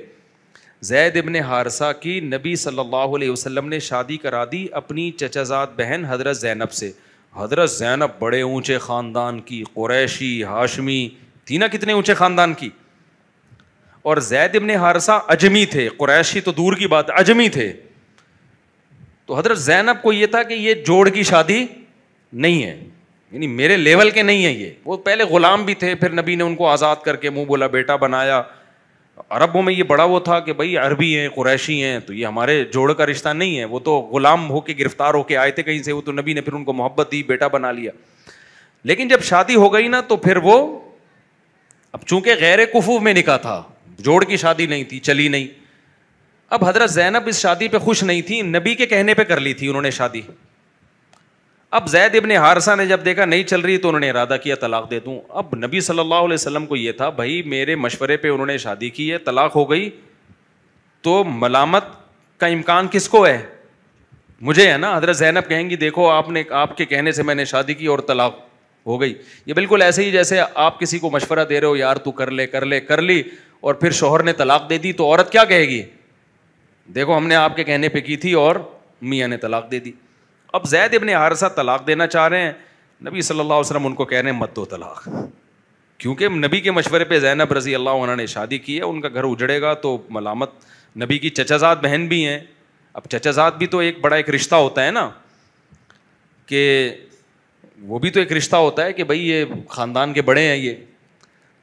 जैद इबन हारसा की नबी सल्लल्लाहु अलैहि ने शादी करा दी अपनी चचाजात बहन हजरत जैनब से हजरत ज़ैनब बड़े ऊंचे ख़ानदान की क़ुरैशी हाशमी थी ना कितने ऊंचे ख़ानदान की और जैद इबन हारसा अजमी थे क़ुरैशी तो दूर की बात अजमी थे तो हजरत ज़ैनब को यह था कि ये जोड़ की शादी नहीं है यानी मेरे लेवल के नहीं है ये वो पहले ग़ुलाम भी थे फिर नबी ने उनको आज़ाद करके मुंह बोला बेटा बनाया अरबों में ये बड़ा वो था कि भाई अरबी हैं कुरैशी हैं तो ये हमारे जोड़ का रिश्ता नहीं है वो तो गुलाम होके गिरफ्तार होके आए थे कहीं से वो तो नबी ने फिर उनको मोहब्बत दी बेटा बना लिया लेकिन जब शादी हो गई ना तो फिर वो अब चूंकि गैर कुफू में निका था जोड़ की शादी नहीं थी चली नहीं अब हजरत जैनब इस शादी पे खुश नहीं थी नबी के कहने पे कर ली थी उन्होंने शादी अब जैद इबन हारसा ने जब देखा नहीं चल रही तो उन्होंने इरादा किया तलाक दे दूँ अब नबी सल्लल्लाहु अलैहि वसल्लम को यह था भाई मेरे मशवरे पे उन्होंने शादी की है तलाक हो गई तो मलामत का इम्कान किसको है मुझे है ना हजरत जैनब कहेंगी देखो आपने आपके कहने से मैंने शादी की और तलाक हो गई ये बिल्कुल ऐसे ही जैसे आप किसी को मशवरा दे रहे हो यार तू कर ले कर ले कर ली और फिर शोहर ने तलाक दे दी तो औरत क्या कहेगी देखो हमने आपके कहने पर की थी और मियाँ ने तलाक दे दी अब जैद इबन हारसा तलाक देना चाह रहे हैं नबी सल्ला वसलम उनको कह रहे हैं मत दो तलाक क्योंकि नबी के मशवरे पे जैनब रजी अल्लाह उन्होंने शादी की है उनका घर उजड़ेगा तो मलामत नबी की चचाजात बहन भी हैं अब चचाजात भी तो एक बड़ा एक रिश्ता होता है ना कि वो भी तो एक रिश्ता होता है कि भाई ये ख़ानदान के बड़े हैं ये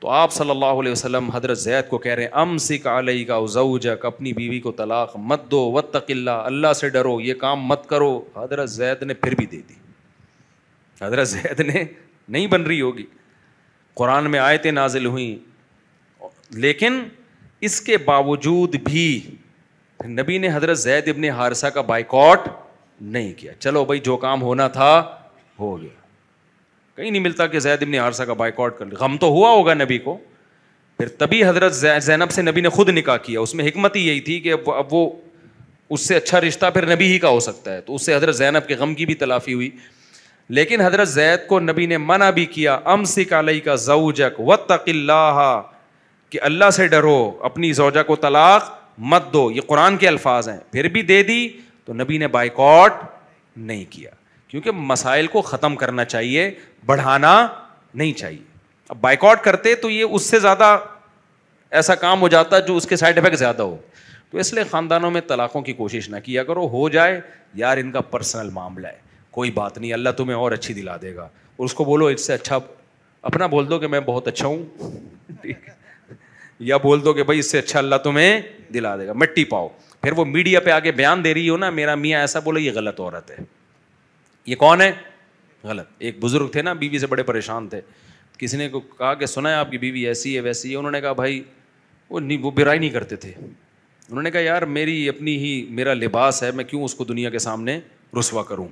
तो आप सल्लल्लाहु अलैहि वसल्लम हजरत जैद को कह रहे हैं अम सिक अलई का उजौजक अपनी बीवी को तलाक मत दो वत तकिल्ला अल्लाह से डरो ये काम मत करो हजरत जैद ने फिर भी दे दी हजरत जैद ने <laughs> नहीं बन रही होगी कुरान में आयतें नाजिल हुई लेकिन इसके बावजूद भी नबी ने हजरत जैद इबन हारसा का बाइकआउट नहीं किया चलो भाई जो काम होना था हो गया कहीं नहीं मिलता कि जैद इबन आरसा का बाइकआउट कर गम तो हुआ होगा नबी को फिर तभी हजरत जैनब से नबी ने खुद निकाह किया उसमें हमत ही यही थी कि अब अब वो उससे अच्छा रिश्ता फिर नबी ही का हो सकता है तो उससे हजरत जैनब के गम की भी तलाफी हुई लेकिन हजरत जैद को नबी ने मना भी किया अम सिकालई का जऊजक व तकिल्ला कि अल्लाह से डरो अपनी जोजा को तलाक मत दो ये कुरान के अल्फाज हैं फिर भी दे दी तो नबी ने बाइकआउट नहीं किया क्योंकि मसाइल को ख़त्म करना चाहिए बढ़ाना नहीं चाहिए अब बाइकआउट करते तो ये उससे ज़्यादा ऐसा काम हो जाता जो उसके साइड इफेक्ट ज़्यादा हो तो इसलिए ख़ानदानों में तलाक़ों की कोशिश ना की अगर वो हो जाए यार इनका पर्सनल मामला है कोई बात नहीं अल्लाह तुम्हें और अच्छी दिला देगा और उसको बोलो इससे अच्छा अपना बोल दो कि मैं बहुत अच्छा हूँ या बोल दो कि भाई इससे अच्छा अल्लाह तुम्हें दिला देगा मिट्टी पाओ फिर वो मीडिया पे आगे बयान दे रही हो ना मेरा मियाँ ऐसा बोलो ये गलत औरत है ये कौन है गलत एक बुज़ुर्ग थे ना बीवी से बड़े परेशान थे किसी ने को कहा कि सुना है आपकी बीवी ऐसी है वैसी है उन्होंने कहा भाई वो नहीं वो बुराई नहीं करते थे उन्होंने कहा यार मेरी अपनी ही मेरा लिबास है मैं क्यों उसको दुनिया के सामने रसवा करूँ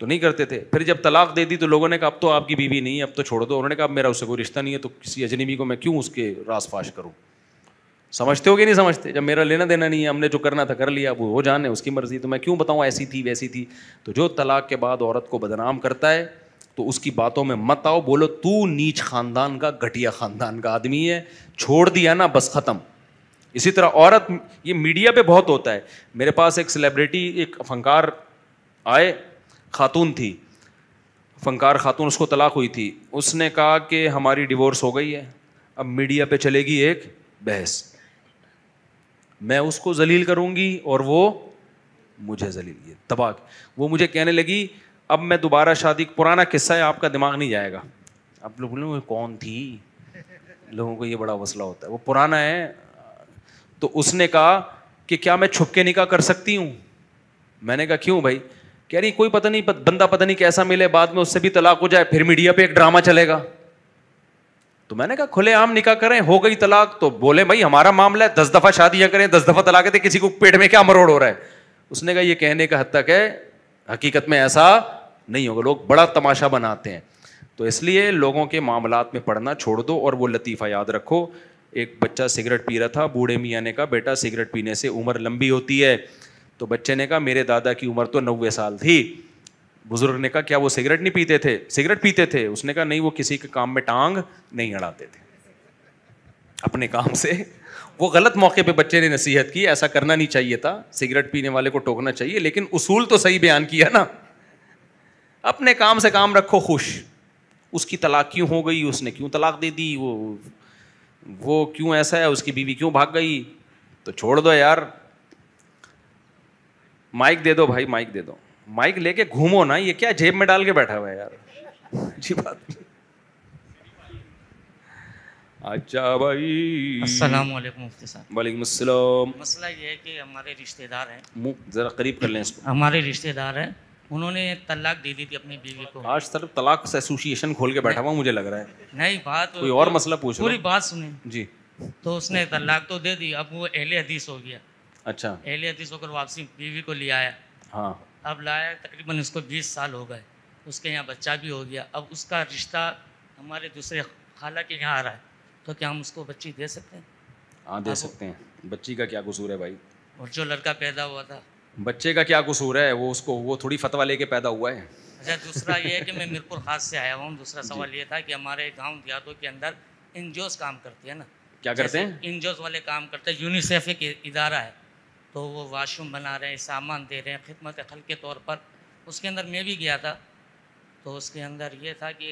तो नहीं करते थे फिर जब तलाक दे दी तो लोगों ने कहा अब तो आपकी बीवी नहीं है अब तो छोड़ दो उन्होंने कहा मेरा उससे कोई रिश्ता नहीं है तो किसी अजनबी को मैं क्यों उसके रास फाश करूँ समझते हो कि नहीं समझते जब मेरा लेना देना नहीं है हमने जो करना था कर लिया वो हो जाने उसकी मर्जी तो मैं क्यों बताऊँ ऐसी थी वैसी थी तो जो तलाक के बाद औरत को बदनाम करता है तो उसकी बातों में मत आओ बोलो तू नीच खानदान का घटिया खानदान का आदमी है छोड़ दिया ना बस ख़त्म इसी तरह औरत ये मीडिया पे बहुत होता है मेरे पास एक सेलिब्रिटी एक फनकार आए खातून थी फनकार खातून उसको तलाक हुई थी उसने कहा कि हमारी डिवोर्स हो गई है अब मीडिया पे चलेगी एक बहस मैं उसको जलील करूँगी और वो मुझे जलील ये तबाह वो मुझे कहने लगी अब मैं दोबारा शादी पुराना किस्सा है आपका दिमाग नहीं जाएगा आप लोग बोले कौन थी लोगों को ये बड़ा मसला होता है वो पुराना है तो उसने कहा कि क्या मैं छुपके निकाह कर सकती हूँ मैंने कहा क्यों भाई कह रही कोई पता नहीं बंदा पता नहीं कैसा मिले बाद में उससे भी तलाक हो जाए फिर मीडिया पर एक ड्रामा चलेगा तो मैंने कहा खुले आम निकाह करें हो गई तलाक तो बोले भाई हमारा मामला है दस दफ़ा शादियां करें दस दफ़ा तलाक दे तो किसी को पेट में क्या मरोड़ हो रहा है उसने कहा यह कहने का हद तक है हकीकत में ऐसा नहीं होगा लोग बड़ा तमाशा बनाते हैं तो इसलिए लोगों के मामलात में पढ़ना छोड़ दो और वो लतीफ़ा याद रखो एक बच्चा सिगरेट पी रहा था बूढ़े मियाँ ने कहा बेटा सिगरेट पीने से उम्र लंबी होती है तो बच्चे ने कहा मेरे दादा की उम्र तो नब्बे साल थी बुजुर्ग ने कहा क्या वो सिगरेट नहीं पीते थे सिगरेट पीते थे उसने कहा नहीं वो किसी के काम में टांग नहीं अड़ाते थे अपने काम से वो गलत मौके पे बच्चे ने नसीहत की ऐसा करना नहीं चाहिए था सिगरेट पीने वाले को टोकना चाहिए लेकिन उसूल तो सही बयान किया ना अपने काम से काम रखो खुश उसकी तलाक क्यों हो गई उसने क्यों तलाक दे दी वो वो क्यों ऐसा है उसकी बीवी क्यों भाग गई तो छोड़ दो यार माइक दे दो भाई माइक दे दो माइक लेके घूमो ना ये क्या जेब में डाल के बैठा हुआ है यार जी बात अच्छा भाई अस्सलाम वालेकुम मुफ्ती साहब वालेकुम अस्सलाम मसला ये है कि हमारे रिश्तेदार हैं मुँह ज़रा करीब कर लें इसको हमारे रिश्तेदार हैं उन्होंने तलाक दे दी थी अपनी बीवी को आज तरफ तलाक एसोसिएशन खोल के बैठा हुआ मुझे लग रहा है नहीं बात कोई और मसला पूछ पूरी बात सुने जी तो उसने तलाक तो दे दी अब वो अहले हदीस हो गया अच्छा अहले हदीस होकर वापसी बीवी को ले आया हाँ अब लाया तकरीबन उसको बीस साल हो गए उसके यहाँ बच्चा भी हो गया अब उसका रिश्ता हमारे दूसरे खाला के यहाँ आ रहा है तो क्या हम उसको बच्ची दे सकते हैं हाँ दे सकते हैं बच्ची का क्या कसूर है भाई और जो लड़का पैदा हुआ था बच्चे का क्या कसूर है वो उसको वो थोड़ी फतवा लेके पैदा हुआ है अच्छा दूसरा ये है कि मैं <laughs> मीरपुर खास से आया हुआ हूँ दूसरा सवाल ये था कि हमारे गाँव देहातों के अंदर एन काम करती है ना क्या करते हैं एन वाले काम करते हैं यूनिसेफ एक इदारा है तो वो वाशरूम बना रहे हैं सामान दे रहे हैं खिदमत खल के तौर पर उसके अंदर मैं भी गया था तो उसके अंदर ये था कि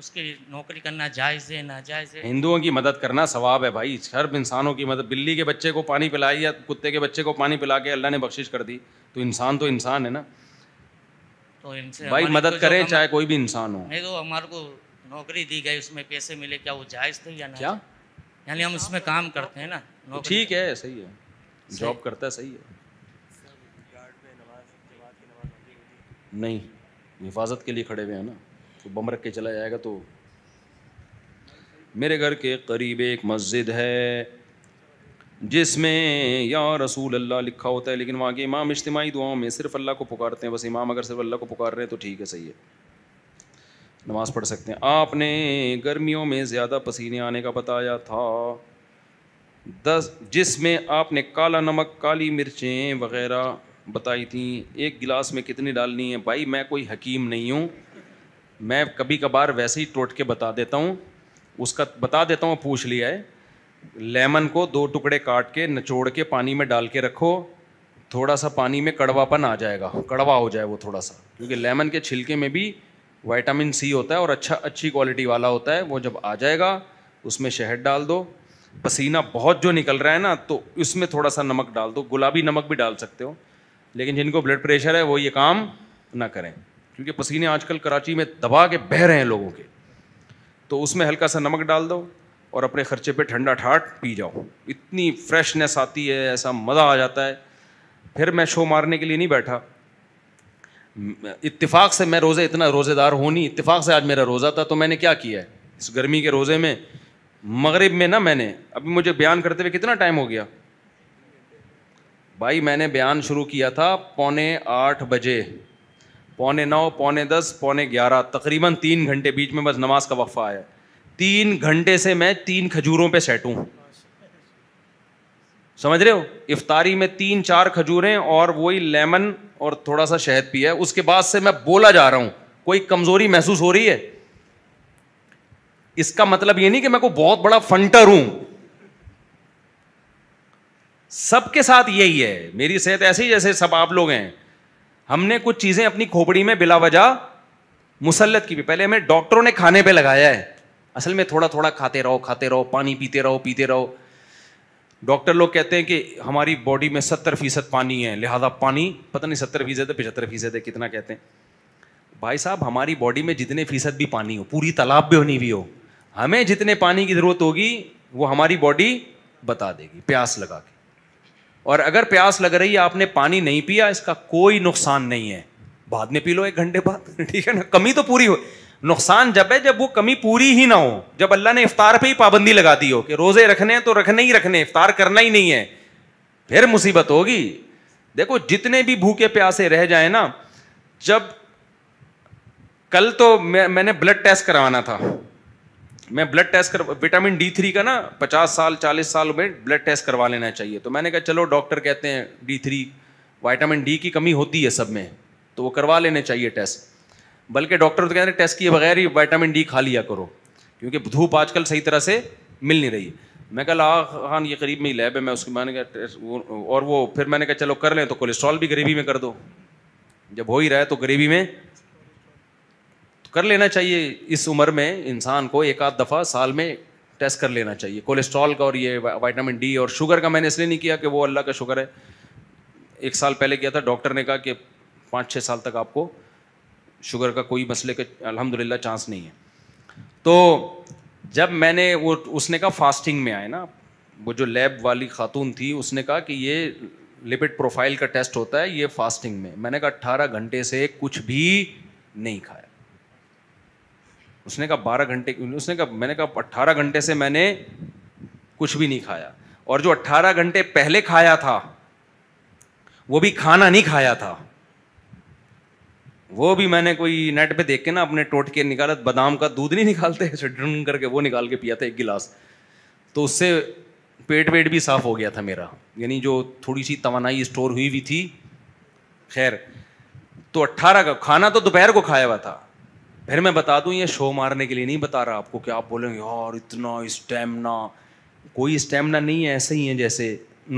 उसकी नौकरी करना जायज़ है नाजायज़ है हिंदुओं की मदद करना सवाब है भाई हर इंसानों की मदद बिल्ली के बच्चे को पानी पिलाई या कुत्ते के बच्चे को पानी पिला के अल्लाह ने बख्शिश कर दी तो इंसान तो इंसान है ना तो इनसे भाई मदद तो करें चाहे कोई भी इंसान हो नहीं तो हमारे को नौकरी दी गई उसमें पैसे मिले क्या वो जायज़ थे या ना क्या यानी हम उसमें काम करते हैं ना तो ठीक है सही है जॉब करता है सही है नहीं हिफाजत के लिए खड़े हुए हैं ना तो बम रख के चला जाएगा तो मेरे घर के करीब एक मस्जिद है जिसमें या रसूल अल्लाह लिखा होता है लेकिन वहाँ के इमाम इज्तमाही दुआओं में सिर्फ अल्लाह को पुकारते हैं बस इमाम अगर सिर्फ अल्लाह को पुकार रहे हैं तो ठीक है सही है नमाज़ पढ़ सकते हैं आपने गर्मियों में ज़्यादा पसीने आने का बताया था दस जिसमें आपने काला नमक काली मिर्चें वगैरह बताई थी एक गिलास में कितनी डालनी है भाई मैं कोई हकीम नहीं हूँ मैं कभी कभार वैसे ही टोट के बता देता हूँ उसका बता देता हूँ पूछ लिया है लेमन को दो टुकड़े काट के नचोड़ के पानी में डाल के रखो थोड़ा सा पानी में कड़वापन आ जाएगा कड़वा हो जाए वो थोड़ा सा क्योंकि लेमन के छिलके में भी वाइटामिन सी होता है और अच्छा अच्छी क्वालिटी वाला होता है वो जब आ जाएगा उसमें शहद डाल दो पसीना बहुत जो निकल रहा है ना तो उसमें थोड़ा सा नमक डाल दो गुलाबी नमक भी डाल सकते हो लेकिन जिनको ब्लड प्रेशर है वो ये काम ना करें क्योंकि पसीने आजकल कराची में दबा के बह रहे हैं लोगों के तो उसमें हल्का सा नमक डाल दो और अपने खर्चे पे ठंडा ठाट पी जाओ इतनी फ्रेशनेस आती है ऐसा मज़ा आ जाता है फिर मैं शो मारने के लिए नहीं बैठा इत्तेफाक से मैं रोज़े इतना रोज़ेदार हूँ नहीं इत्तेफाक से आज मेरा रोज़ा था तो मैंने क्या किया है इस गर्मी के रोज़े में मगरिब में ना मैंने अभी मुझे बयान करते हुए कितना टाइम हो गया भाई मैंने बयान शुरू किया था पौने आठ बजे पौने नौ पौने दस पौने ग्यारह तकरीबन तीन घंटे बीच में बस नमाज का वक्फ़ा आया तीन घंटे से मैं तीन खजूरों पे सेट हूँ समझ रहे हो इफ्तारी में तीन चार खजूरें और वही लेमन और थोड़ा सा शहद पिया है उसके बाद से मैं बोला जा रहा हूं कोई कमज़ोरी महसूस हो रही है इसका मतलब ये नहीं कि मैं को बहुत बड़ा फंटर हूं सबके साथ यही है मेरी सेहत ऐसी जैसे सब आप लोग हैं हमने कुछ चीजें अपनी खोपड़ी में बिलावजा मुसलत की भी पहले हमें डॉक्टरों ने खाने पे लगाया है असल में थोड़ा थोड़ा खाते रहो खाते रहो पानी पीते रहो पीते रहो डॉक्टर लोग कहते हैं कि हमारी बॉडी में सत्तर फीसद पानी है लिहाजा पानी पता नहीं सत्तर फीसद है पचहत्तर फीसद है कितना कहते हैं भाई साहब हमारी बॉडी में जितने फीसद भी पानी हो पूरी तालाब भी होनी भी हो हमें जितने पानी की ज़रूरत होगी वो हमारी बॉडी बता देगी प्यास लगा के और अगर प्यास लग रही है आपने पानी नहीं पिया इसका कोई नुकसान नहीं है बाद में पी लो एक घंटे बाद <laughs> ठीक है ना कमी तो पूरी हो नुकसान जब है जब वो कमी पूरी ही ना हो जब अल्लाह ने इफ्तार पे ही पाबंदी लगा दी हो कि रोजे रखने हैं तो रखने ही रखने इफ्तार करना ही नहीं है फिर मुसीबत होगी देखो जितने भी भूखे प्यासे रह जाए ना जब कल तो मैं, मैंने ब्लड टेस्ट करवाना था मैं ब्लड टेस्ट कर विटामिन डी थ्री का ना पचास साल चालीस साल में ब्लड टेस्ट करवा लेना चाहिए तो मैंने कहा चलो डॉक्टर कहते हैं डी थ्री वाइटामिन डी की कमी होती है सब में तो वो करवा लेने चाहिए टेस्ट बल्कि डॉक्टर तो कहते हैं टेस्ट किए बगैर ही वाइटामिन डी खा लिया करो क्योंकि धूप आजकल सही तरह से मिल नहीं रही मैं कल ला खान ये करीब में ही लैब है मैं उसके मैंने कहा और वो फिर मैंने कहा चलो कर लें तो कोलेस्ट्रॉल भी गरीबी में कर दो जब हो ही रहा है तो गरीबी में कर लेना चाहिए इस उम्र में इंसान को एक आध दफ़ा साल में टेस्ट कर लेना चाहिए कोलेस्ट्रॉल का और ये वाइटामिन डी और शुगर का मैंने इसलिए नहीं किया कि वो अल्लाह का शुगर है एक साल पहले किया था डॉक्टर ने कहा कि पाँच छः साल तक आपको शुगर का कोई मसले का अल्हम्दुलिल्लाह चांस नहीं है तो जब मैंने वो उसने कहा फास्टिंग में आए ना वो जो लैब वाली खातून थी उसने कहा कि ये लिपिड प्रोफाइल का टेस्ट होता है ये फास्टिंग में मैंने कहा अट्ठारह घंटे से कुछ भी नहीं खाया उसने कहा बारह घंटे उसने कहा मैंने कहा अट्ठारह घंटे से मैंने कुछ भी नहीं खाया और जो अट्ठारह घंटे पहले खाया था वो भी खाना नहीं खाया था वो भी मैंने कोई नेट पे देख के ना अपने टोट के निकाला बादाम का दूध नहीं निकालते ऐसे <laughs> ड्रन करके वो निकाल के पिया था एक गिलास तो उससे पेट वेट भी साफ हो गया था मेरा यानी जो थोड़ी सी तवानाई स्टोर हुई हुई थी खैर तो अट्ठारह का खाना तो दोपहर को खाया हुआ था फिर मैं बता दूं ये शो मारने के लिए नहीं बता रहा आपको कि आप बोलेंगे यार इतना स्टेमिना कोई स्टेमिना नहीं है ऐसे ही है जैसे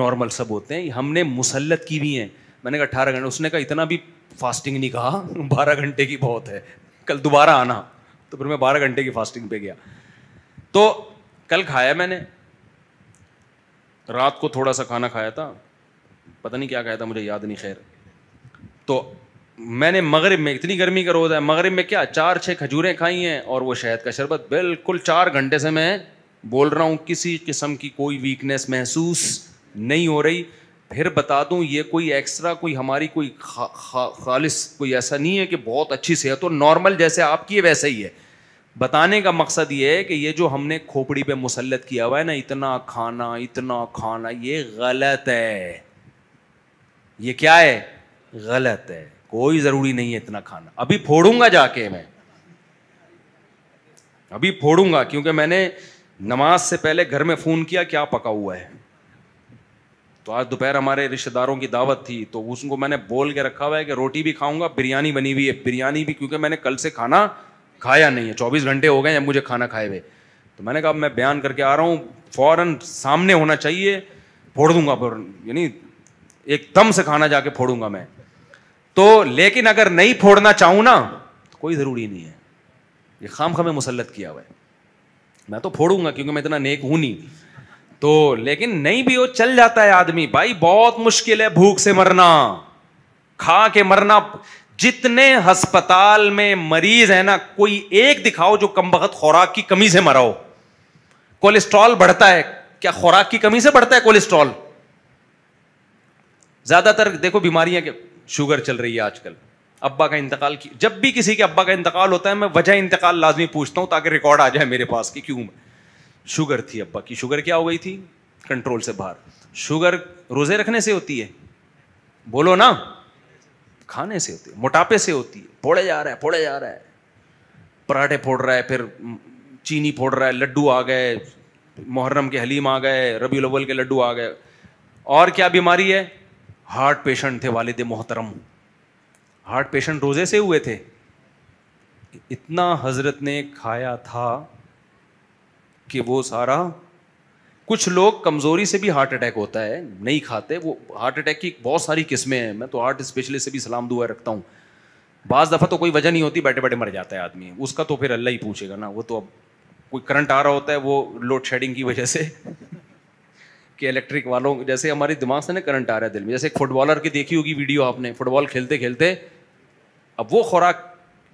नॉर्मल सब होते हैं हमने मुसलत की भी है मैंने कहा अठारह घंटे उसने कहा इतना भी फास्टिंग नहीं कहा <laughs> बारह घंटे की बहुत है कल दोबारा आना तो फिर मैं बारह घंटे की फास्टिंग पे गया तो कल खाया मैंने रात को थोड़ा सा खाना खाया था पता नहीं क्या खाया था मुझे याद नहीं खैर तो मैंने मगरब में इतनी गर्मी का रोज़ है मगरब में क्या चार छः खजूरें खाई हैं और वो शहद का शरबत बिल्कुल चार घंटे से मैं बोल रहा हूँ किसी किस्म की कोई वीकनेस महसूस नहीं हो रही फिर बता दूं ये कोई एक्स्ट्रा कोई हमारी कोई खा, खा, खालिस कोई ऐसा नहीं है कि बहुत अच्छी सेहत तो नॉर्मल जैसे आपकी है वैसे ही है बताने का मकसद ये है कि ये जो हमने खोपड़ी पर मुसलत किया हुआ है ना इतना खाना इतना खाना ये गलत है ये क्या है गलत है कोई ज़रूरी नहीं है इतना खाना अभी फोड़ूंगा जाके मैं अभी फोड़ूंगा क्योंकि मैंने नमाज से पहले घर में फ़ोन किया क्या पका हुआ है तो आज दोपहर हमारे रिश्तेदारों की दावत थी तो उसको मैंने बोल के रखा हुआ है कि रोटी भी खाऊंगा बिरयानी बनी हुई है बिरयानी भी क्योंकि मैंने कल से खाना खाया नहीं है चौबीस घंटे हो गए हैं मुझे खाना खाए हुए तो मैंने कहा मैं बयान करके आ रहा हूँ फ़ौरन सामने होना चाहिए फोड़ दूंगा यानी एकदम से खाना जाके फोड़ूंगा मैं तो लेकिन अगर नहीं फोड़ना चाहूं ना तो कोई ज़रूरी नहीं है ये खाम खामे मुसलत किया हुआ है मैं तो फोड़ूंगा क्योंकि मैं इतना नेक हूं नहीं तो लेकिन नहीं भी हो चल जाता है आदमी भाई बहुत मुश्किल है भूख से मरना खा के मरना जितने अस्पताल में मरीज है ना कोई एक दिखाओ जो कम बखत खुराक की कमी से मराओ कोलेस्ट्रॉल बढ़ता है क्या खुराक की कमी से बढ़ता है कोलेस्ट्रॉल ज्यादातर देखो बीमारियां शुगर चल रही है आजकल अब्बा का इंतकाल की जब भी किसी के अब्बा का इंतकाल होता है मैं वजह इंतकाल लाजमी पूछता हूँ ताकि रिकॉर्ड आ जाए मेरे पास कि क्यों शुगर थी अब्बा की शुगर क्या हो गई थी कंट्रोल से बाहर शुगर रोज़े रखने से होती है बोलो ना खाने से होती है मोटापे से होती है फोड़े जा रहा है फोड़े जा रहा है पराठे फोड़ रहा है फिर चीनी फोड़ रहा है लड्डू आ गए मुहर्रम के हलीम आ गए रबी अलवल के लड्डू आ गए और क्या बीमारी है हार्ट पेशेंट थे वालिद मोहतरम हार्ट पेशेंट रोज़े से हुए थे इतना हजरत ने खाया था कि वो सारा कुछ लोग कमज़ोरी से भी हार्ट अटैक होता है नहीं खाते वो हार्ट अटैक की बहुत सारी किस्में हैं मैं तो हार्ट स्पेशलिस्ट से भी सलाम दुआ रखता हूं बाज़ दफ़ा तो कोई वजह नहीं होती बैठे बैठे मर जाता है आदमी उसका तो फिर अल्लाह ही पूछेगा ना वो तो अब कोई करंट आ रहा होता है वो लोड शेडिंग की वजह से कि इलेक्ट्रिक वालों जैसे हमारे दिमाग से ना करंट आ रहा है दिल में जैसे एक फुटबॉलर की देखी होगी वीडियो आपने फुटबॉल खेलते खेलते अब वो खुराक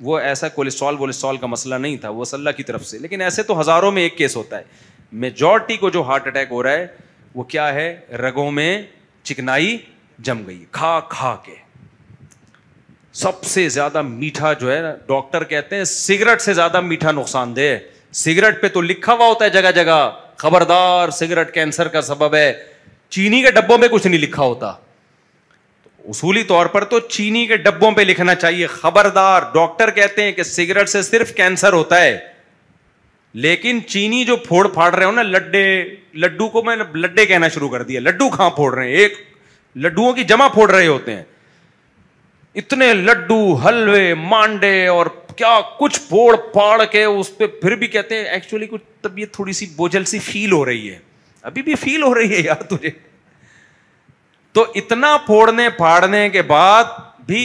वो ऐसा कोलेस्ट्रॉल वोलेस्ट्रॉल का मसला नहीं था वो सल्ला की तरफ से लेकिन ऐसे तो हज़ारों में एक केस होता है मेजॉरिटी को जो हार्ट अटैक हो रहा है वो क्या है रगों में चिकनाई जम गई खा खा के सबसे ज़्यादा मीठा जो है डॉक्टर कहते हैं सिगरेट से ज़्यादा मीठा नुकसान दे सिगरेट पे तो लिखा हुआ होता है जगह जगह खबरदार सिगरेट कैंसर का सबब है चीनी के डब्बों में कुछ नहीं लिखा होता तो उसूली तौर पर तो चीनी के डब्बों पर लिखना चाहिए खबरदार डॉक्टर कहते हैं कि सिगरेट से सिर्फ कैंसर होता है लेकिन चीनी जो फोड़ फाड़ रहे हो ना लड्डे लड्डू को मैंने लड्डे कहना शुरू कर दिया लड्डू कहां फोड़ रहे हैं एक लड्डुओं की जमा फोड़ रहे होते हैं इतने लड्डू हलवे मांडे और क्या कुछ फोड़ पाड़ के उस पर फिर भी कहते हैं एक्चुअली कुछ तबीयत थोड़ी सी बोझल सी फील हो रही है अभी भी फील हो रही है यार तुझे तो इतना फोड़ने फाड़ने के बाद भी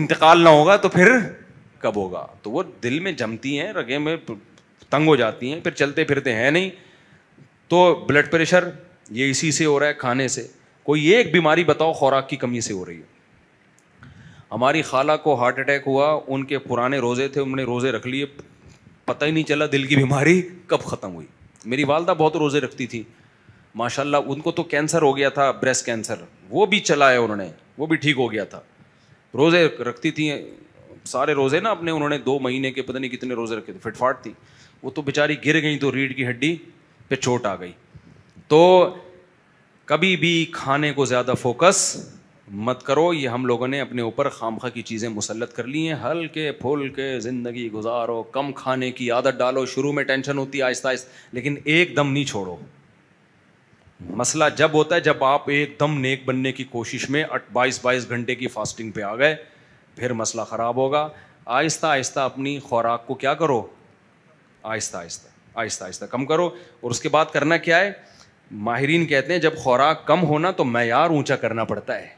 इंतकाल ना होगा तो फिर कब होगा तो वो दिल में जमती हैं रगे में तंग हो जाती हैं फिर चलते फिरते हैं नहीं तो ब्लड प्रेशर ये इसी से हो रहा है खाने से कोई एक बीमारी बताओ खुराक की कमी से हो रही है हमारी खाला को हार्ट अटैक हुआ उनके पुराने रोज़े थे उन्होंने रोज़े रख लिए पता ही नहीं चला दिल की बीमारी कब ख़त्म हुई मेरी वालदा बहुत रोज़े रखती थी माशाल्लाह उनको तो कैंसर हो गया था ब्रेस्ट कैंसर वो भी चलाया उन्होंने वो भी ठीक हो गया था रोज़े रखती थी सारे रोज़े ना अपने उन्होंने दो महीने के पता नहीं कितने रोज़े रखे थे फिटफाट थी वो तो बेचारी गिर गई तो रीढ़ की हड्डी पे चोट आ गई तो कभी भी खाने को ज़्यादा फोकस मत करो ये हम लोगों ने अपने ऊपर खामखा की चीज़ें मुसलत कर ली हैं हल्के फुल के ज़िंदगी गुजारो कम खाने की आदत डालो शुरू में टेंशन होती है आहिस्ता आहिस्ता लेकिन दम नहीं छोड़ो मसला जब होता है जब आप एक दम नेक बनने की कोशिश में अट बाईस बाईस घंटे की फास्टिंग पे आ गए फिर मसला ख़राब होगा आहिस्ता आहिस्ता अपनी खुराक को क्या करो आहिस्ता आहिस्ता आहिस्ता आहिस्ता कम करो और उसके बाद करना क्या है माहरीन कहते हैं जब खुराक कम होना तो मैार ऊंचा करना पड़ता है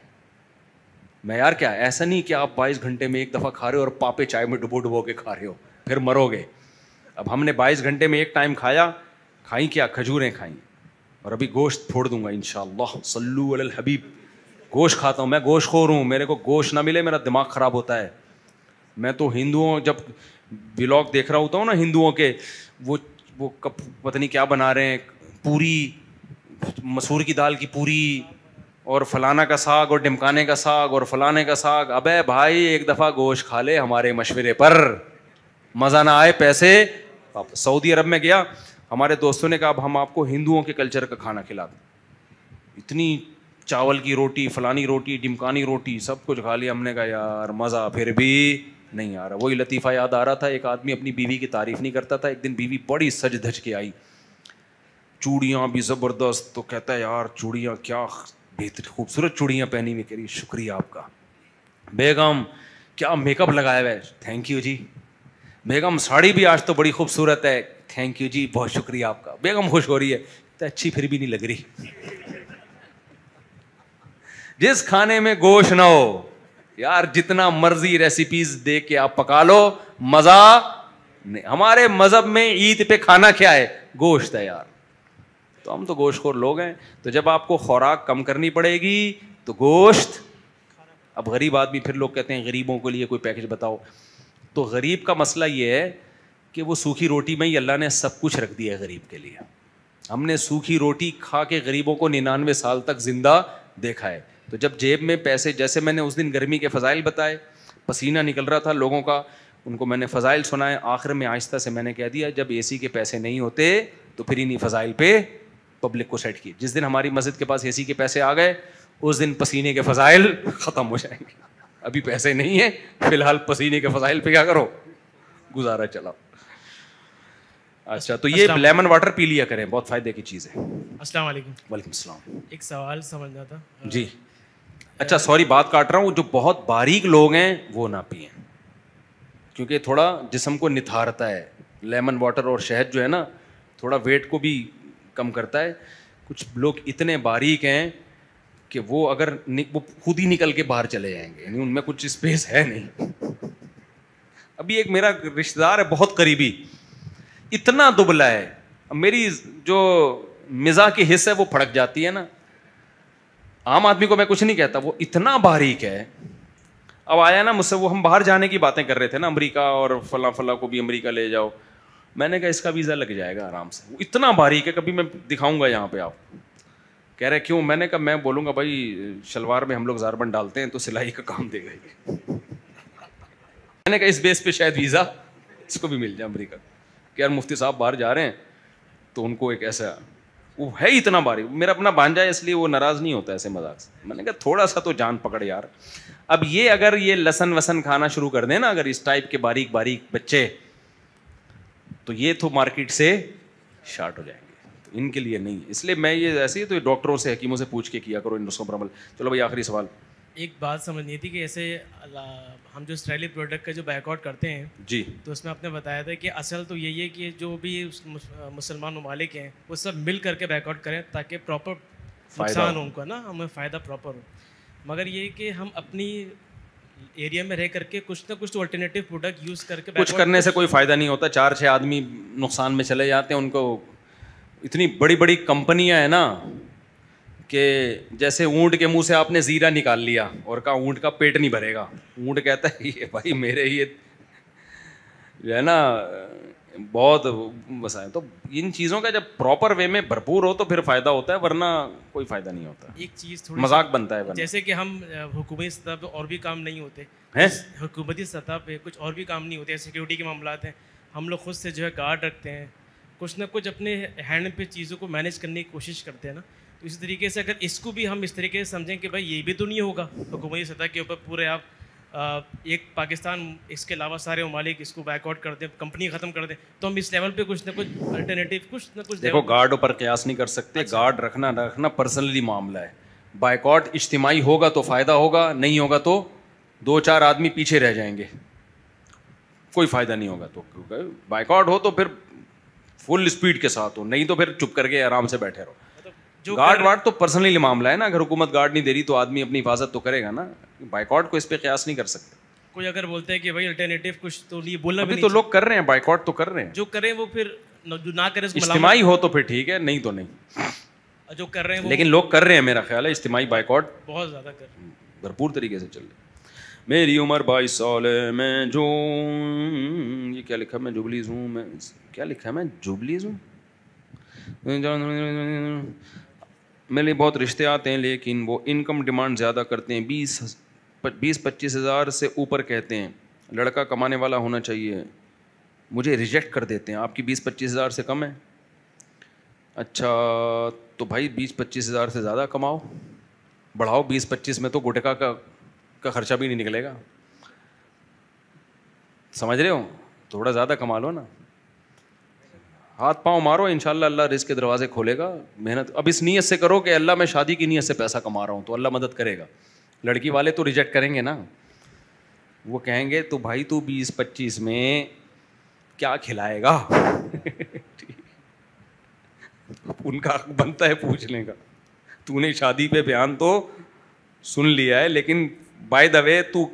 मैं यार क्या ऐसा नहीं कि आप 22 घंटे में एक दफ़ा खा रहे हो और पापे चाय में डुबो डुबो के खा रहे हो फिर मरोगे अब हमने 22 घंटे में एक टाइम खाया खाई क्या खजूरें खाई और अभी गोश्त फोड़ दूंगा इन सल्लू अल हबीब गोश्त खाता हूँ मैं गोश्त खोर हूँ मेरे को गोश्त ना मिले मेरा दिमाग ख़राब होता है मैं तो हिंदुओं जब ब्लॉग देख रहा होता हूँ ना हिंदुओं के वो वो कप पता नहीं क्या बना रहे हैं पूरी मसूर की दाल की पूरी और फलाना का साग और डिमकाने का साग और फलाने का साग अबे भाई एक दफ़ा गोश्त खा ले हमारे मशवरे पर मज़ा ना आए पैसे सऊदी अरब में गया हमारे दोस्तों ने कहा अब हम आपको हिंदुओं के कल्चर का खाना खिला दें इतनी चावल की रोटी फलानी रोटी डिमकानी रोटी सब कुछ खा लिया हमने कहा यार मज़ा फिर भी नहीं आ रहा वही लतीफ़ा याद आ रहा था एक आदमी अपनी बीवी की तारीफ़ नहीं करता था एक दिन बीवी बड़ी सज धज के आई चूड़ियाँ भी ज़बरदस्त तो कहता है यार चूड़ियाँ क्या बेहतरीन खूबसूरत चूड़ियाँ पहनी हुई कह रही शुक्रिया आपका बेगम क्या मेकअप लगाया हुआ है थैंक यू जी बेगम साड़ी भी आज तो बड़ी खूबसूरत है थैंक यू जी बहुत शुक्रिया आपका बेगम खुश हो रही है तो अच्छी फिर भी नहीं लग रही जिस खाने में गोश ना हो यार जितना मर्जी रेसिपीज दे के आप पका लो मजा नहीं हमारे मजहब में ईद पे खाना क्या है गोश्त है यार तो हम तो गोश्तखोर लोग हैं तो जब आपको खुराक कम करनी पड़ेगी तो गोश्त अब गरीब आदमी फिर लोग कहते हैं गरीबों के लिए कोई पैकेज बताओ तो गरीब का मसला ये है कि वो सूखी रोटी में ही अल्लाह ने सब कुछ रख दिया है गरीब के लिए हमने सूखी रोटी खा के गरीबों को निन्यानवे साल तक ज़िंदा देखा है तो जब जेब में पैसे जैसे मैंने उस दिन गर्मी के फ़जाइल बताए पसीना निकल रहा था लोगों का उनको मैंने फ़जाइल सुनाए आखिर में आहिस्ता से मैंने कह दिया जब एसी के पैसे नहीं होते तो फिर इन्हीं फ़जाइल पे पब्लिक को सेट किए जिस दिन हमारी मस्जिद के पास एसी के पैसे आ गए उस दिन पसीने के फसाइल ख़त्म हो जाएंगे अभी पैसे नहीं है फिलहाल पसीने के फसाइल पे क्या करो गुजारा चलाओ अच्छा तो ये लेमन वाटर पी लिया करें बहुत फायदे की चीज़ है वालेकुम वालेकुम एक सवाल समझना था जी अच्छा सॉरी बात काट रहा हूँ जो बहुत बारीक लोग हैं वो ना पिए क्योंकि थोड़ा जिसम को निथारता है लेमन वाटर और शहद जो है ना थोड़ा वेट को भी कम करता है कुछ लोग इतने बारीक हैं कि वो अगर वो खुद ही निकल के बाहर चले जाएंगे यानी उनमें कुछ स्पेस है नहीं अभी एक मेरा रिश्तेदार है बहुत करीबी इतना दुबला है अब मेरी जो मिजा की हिस्स वो फड़क जाती है ना आम आदमी को मैं कुछ नहीं कहता वो इतना बारीक है अब आया ना मुझसे वो हम बाहर जाने की बातें कर रहे थे ना अमेरिका और फला फला को भी अमेरिका ले जाओ मैंने कहा इसका वीज़ा लग जाएगा आराम से वो इतना बारीक है कभी मैं दिखाऊंगा यहाँ पे आप कह रहे क्यों मैंने कहा मैं बोलूँगा भाई शलवार में हम लोग जारबन डालते हैं तो सिलाई का काम देगा गई मैंने कहा इस बेस पे शायद वीज़ा इसको भी मिल जाए अमरीका कि यार मुफ्ती साहब बाहर जा रहे हैं तो उनको एक ऐसा वो है इतना बारीक मेरा अपना भांजा है इसलिए वो नाराज़ नहीं होता ऐसे मजाक से मैंने कहा थोड़ा सा तो जान पकड़ यार अब ये अगर ये लसन वसन खाना शुरू कर देना अगर इस टाइप के बारीक बारीक बच्चे तो ये तो मार्केट से शार्ट हो जाएंगे तो इनके लिए नहीं इसलिए मैं ये ऐसे ही तो डॉक्टरों से हकीमों से पूछ के किया करो इन नुस्खों पर अमल चलो भाई आखिरी सवाल एक बात समझनी थी कि ऐसे हम जो इसराइली प्रोडक्ट का जो बैकआउट करते हैं जी तो उसमें आपने बताया था कि असल तो यही है कि जो भी मुसलमान ममालिक हैं वो सब मिल करके बैकआउट करें ताकि प्रॉपर नुकसान हो उनका ना हमें फ़ायदा प्रॉपर हो मगर ये कि हम अपनी एरिया में रह करके कुछ ना कुछ तो अल्टरनेटिव प्रोडक्ट यूज़ करके कुछ करने से कोई फ़ायदा नहीं होता चार छः आदमी नुकसान में चले जाते हैं उनको इतनी बड़ी बड़ी कंपनियां हैं ना कि जैसे ऊँट के मुंह से आपने ज़ीरा निकाल लिया और कहा ऊँट का पेट नहीं भरेगा ऊँट कहता है ये भाई मेरे ये जो है ना बहुत बसाएं तो इन चीज़ों का जब प्रॉपर वे में भरपूर हो तो फिर फ़ायदा होता है वरना कोई फ़ायदा नहीं होता एक चीज़ थोड़ी मजाक बनता है बनता। जैसे कि हम हुकूमती सतह पर और भी काम नहीं होते हैं हुकूमती सतह पर कुछ और भी काम नहीं होते सिक्योरिटी के मामला हैं हम लोग खुद से जो है गार्ड रखते हैं कुछ ना कुछ अपने हैंड पे चीज़ों को मैनेज करने की कोशिश करते हैं ना तो इसी तरीके से अगर इसको भी हम इस तरीके से समझें कि भाई ये भी तो नहीं होगा हुकूमती सतह के ऊपर पूरे आप एक पाकिस्तान इसके अलावा सारे ममालिक इसको बैकआउट कर दें कंपनी ख़त्म कर दें तो हम इस लेवल पे कुछ ना कुछ अल्टरनेटिव कुछ ना कुछ देखो गार्ड पर कयास नहीं कर सकते अच्छा। गार्ड रखना रखना पर्सनली मामला है बाइकआउट इज्तमाही होगा तो फ़ायदा होगा नहीं होगा तो दो चार आदमी पीछे रह जाएंगे कोई फ़ायदा नहीं होगा तो बाइकआउट हो तो फिर फुल स्पीड के साथ हो नहीं तो फिर चुप करके आराम से बैठे रहो मतलब जो गार्ड वार्ड तो पर्सनली मामला है ना अगर हुकूमत गार्ड नहीं दे रही तो आदमी अपनी हिफाजत तो करेगा ना बाइकआउट को इस पर क्यास नहीं कर सकते कोई अगर बोलते हैं कि भाई अल्टरनेटिव कुछ तो लिए बोलना अभी भी तो लोग कर रहे हैं बाइकआउट तो कर रहे हैं जो करें वो फिर जो ना करें इज्तिमाही हो तो फिर ठीक है नहीं तो नहीं जो कर रहे हैं लेकिन लोग कर रहे हैं मेरा ख्याल है इज्तिमाही बाइकआउट बहुत ज़्यादा कर भरपूर तरीके से चल रहे मेरी उम्र बाईस साल है मैं जो ये क्या लिखा मैं जुबलीज हूँ मैं क्या लिखा मैं जुबलीज हूँ मेरे बहुत रिश्ते आते हैं लेकिन वो इनकम डिमांड ज़्यादा करते हैं बीस बीस पच्चीस हज़ार से ऊपर कहते हैं लड़का कमाने वाला होना चाहिए मुझे रिजेक्ट कर देते हैं आपकी बीस पच्चीस हज़ार से कम है अच्छा तो भाई बीस पच्चीस हज़ार से ज़्यादा कमाओ बढ़ाओ बीस पच्चीस में तो गुटका का का खर्चा भी नहीं निकलेगा समझ रहे हो थोड़ा ज़्यादा कमा लो ना हाथ पाँव मारो इन अल्लाह रिस्क के दरवाजे खोलेगा मेहनत अब इस नीयत से करो कि अल्लाह मैं शादी की नीयत से पैसा कमा रहा हूँ तो अल्लाह मदद करेगा लड़की वाले तो रिजेक्ट करेंगे ना वो कहेंगे तो भाई तू बीस पच्चीस में क्या खिलाएगा <laughs> उनका हक बनता है पूछने का तूने शादी पे बयान तो सुन लिया है लेकिन बाय द वे तू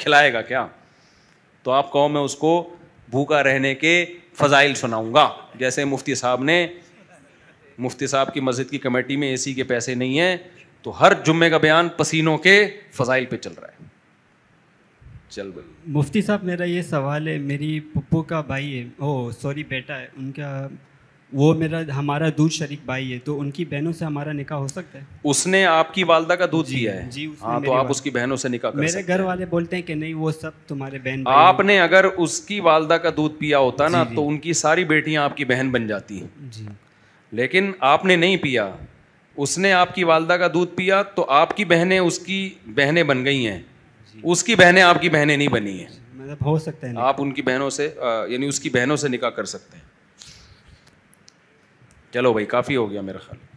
खिलाएगा क्या तो आप कहो मैं उसको भूखा रहने के फ़जाइल सुनाऊंगा जैसे मुफ्ती साहब ने मुफ्ती साहब की मस्जिद की कमेटी में एसी के पैसे नहीं हैं तो हर जुम्मे का बयान पसीनों के फजाइल पे चल रहा है चल मुफ्ती साहब मेरा ये सवाल है मेरी पप्पू का भाई है ओ सॉरी बेटा है उनका वो मेरा हमारा दूध शरीक भाई है तो उनकी बहनों से हमारा निकाह हो सकता है उसने आपकी वालदा का दूध दिया है जी हाँ तो आप उसकी बहनों से निकाह मेरे घर वाले बोलते हैं कि नहीं वो सब तुम्हारे बहन आपने अगर उसकी वालदा का दूध पिया होता ना तो उनकी सारी बेटियां आपकी बहन बन जाती जी लेकिन आपने नहीं पिया उसने आपकी वालदा का दूध पिया तो आपकी बहनें उसकी बहनें बन गई हैं उसकी बहनें आपकी बहनें नहीं बनी हैं मतलब हो सकता है आप उनकी बहनों से यानी उसकी बहनों से निकाह कर सकते हैं चलो भाई काफ़ी हो गया मेरा ख्याल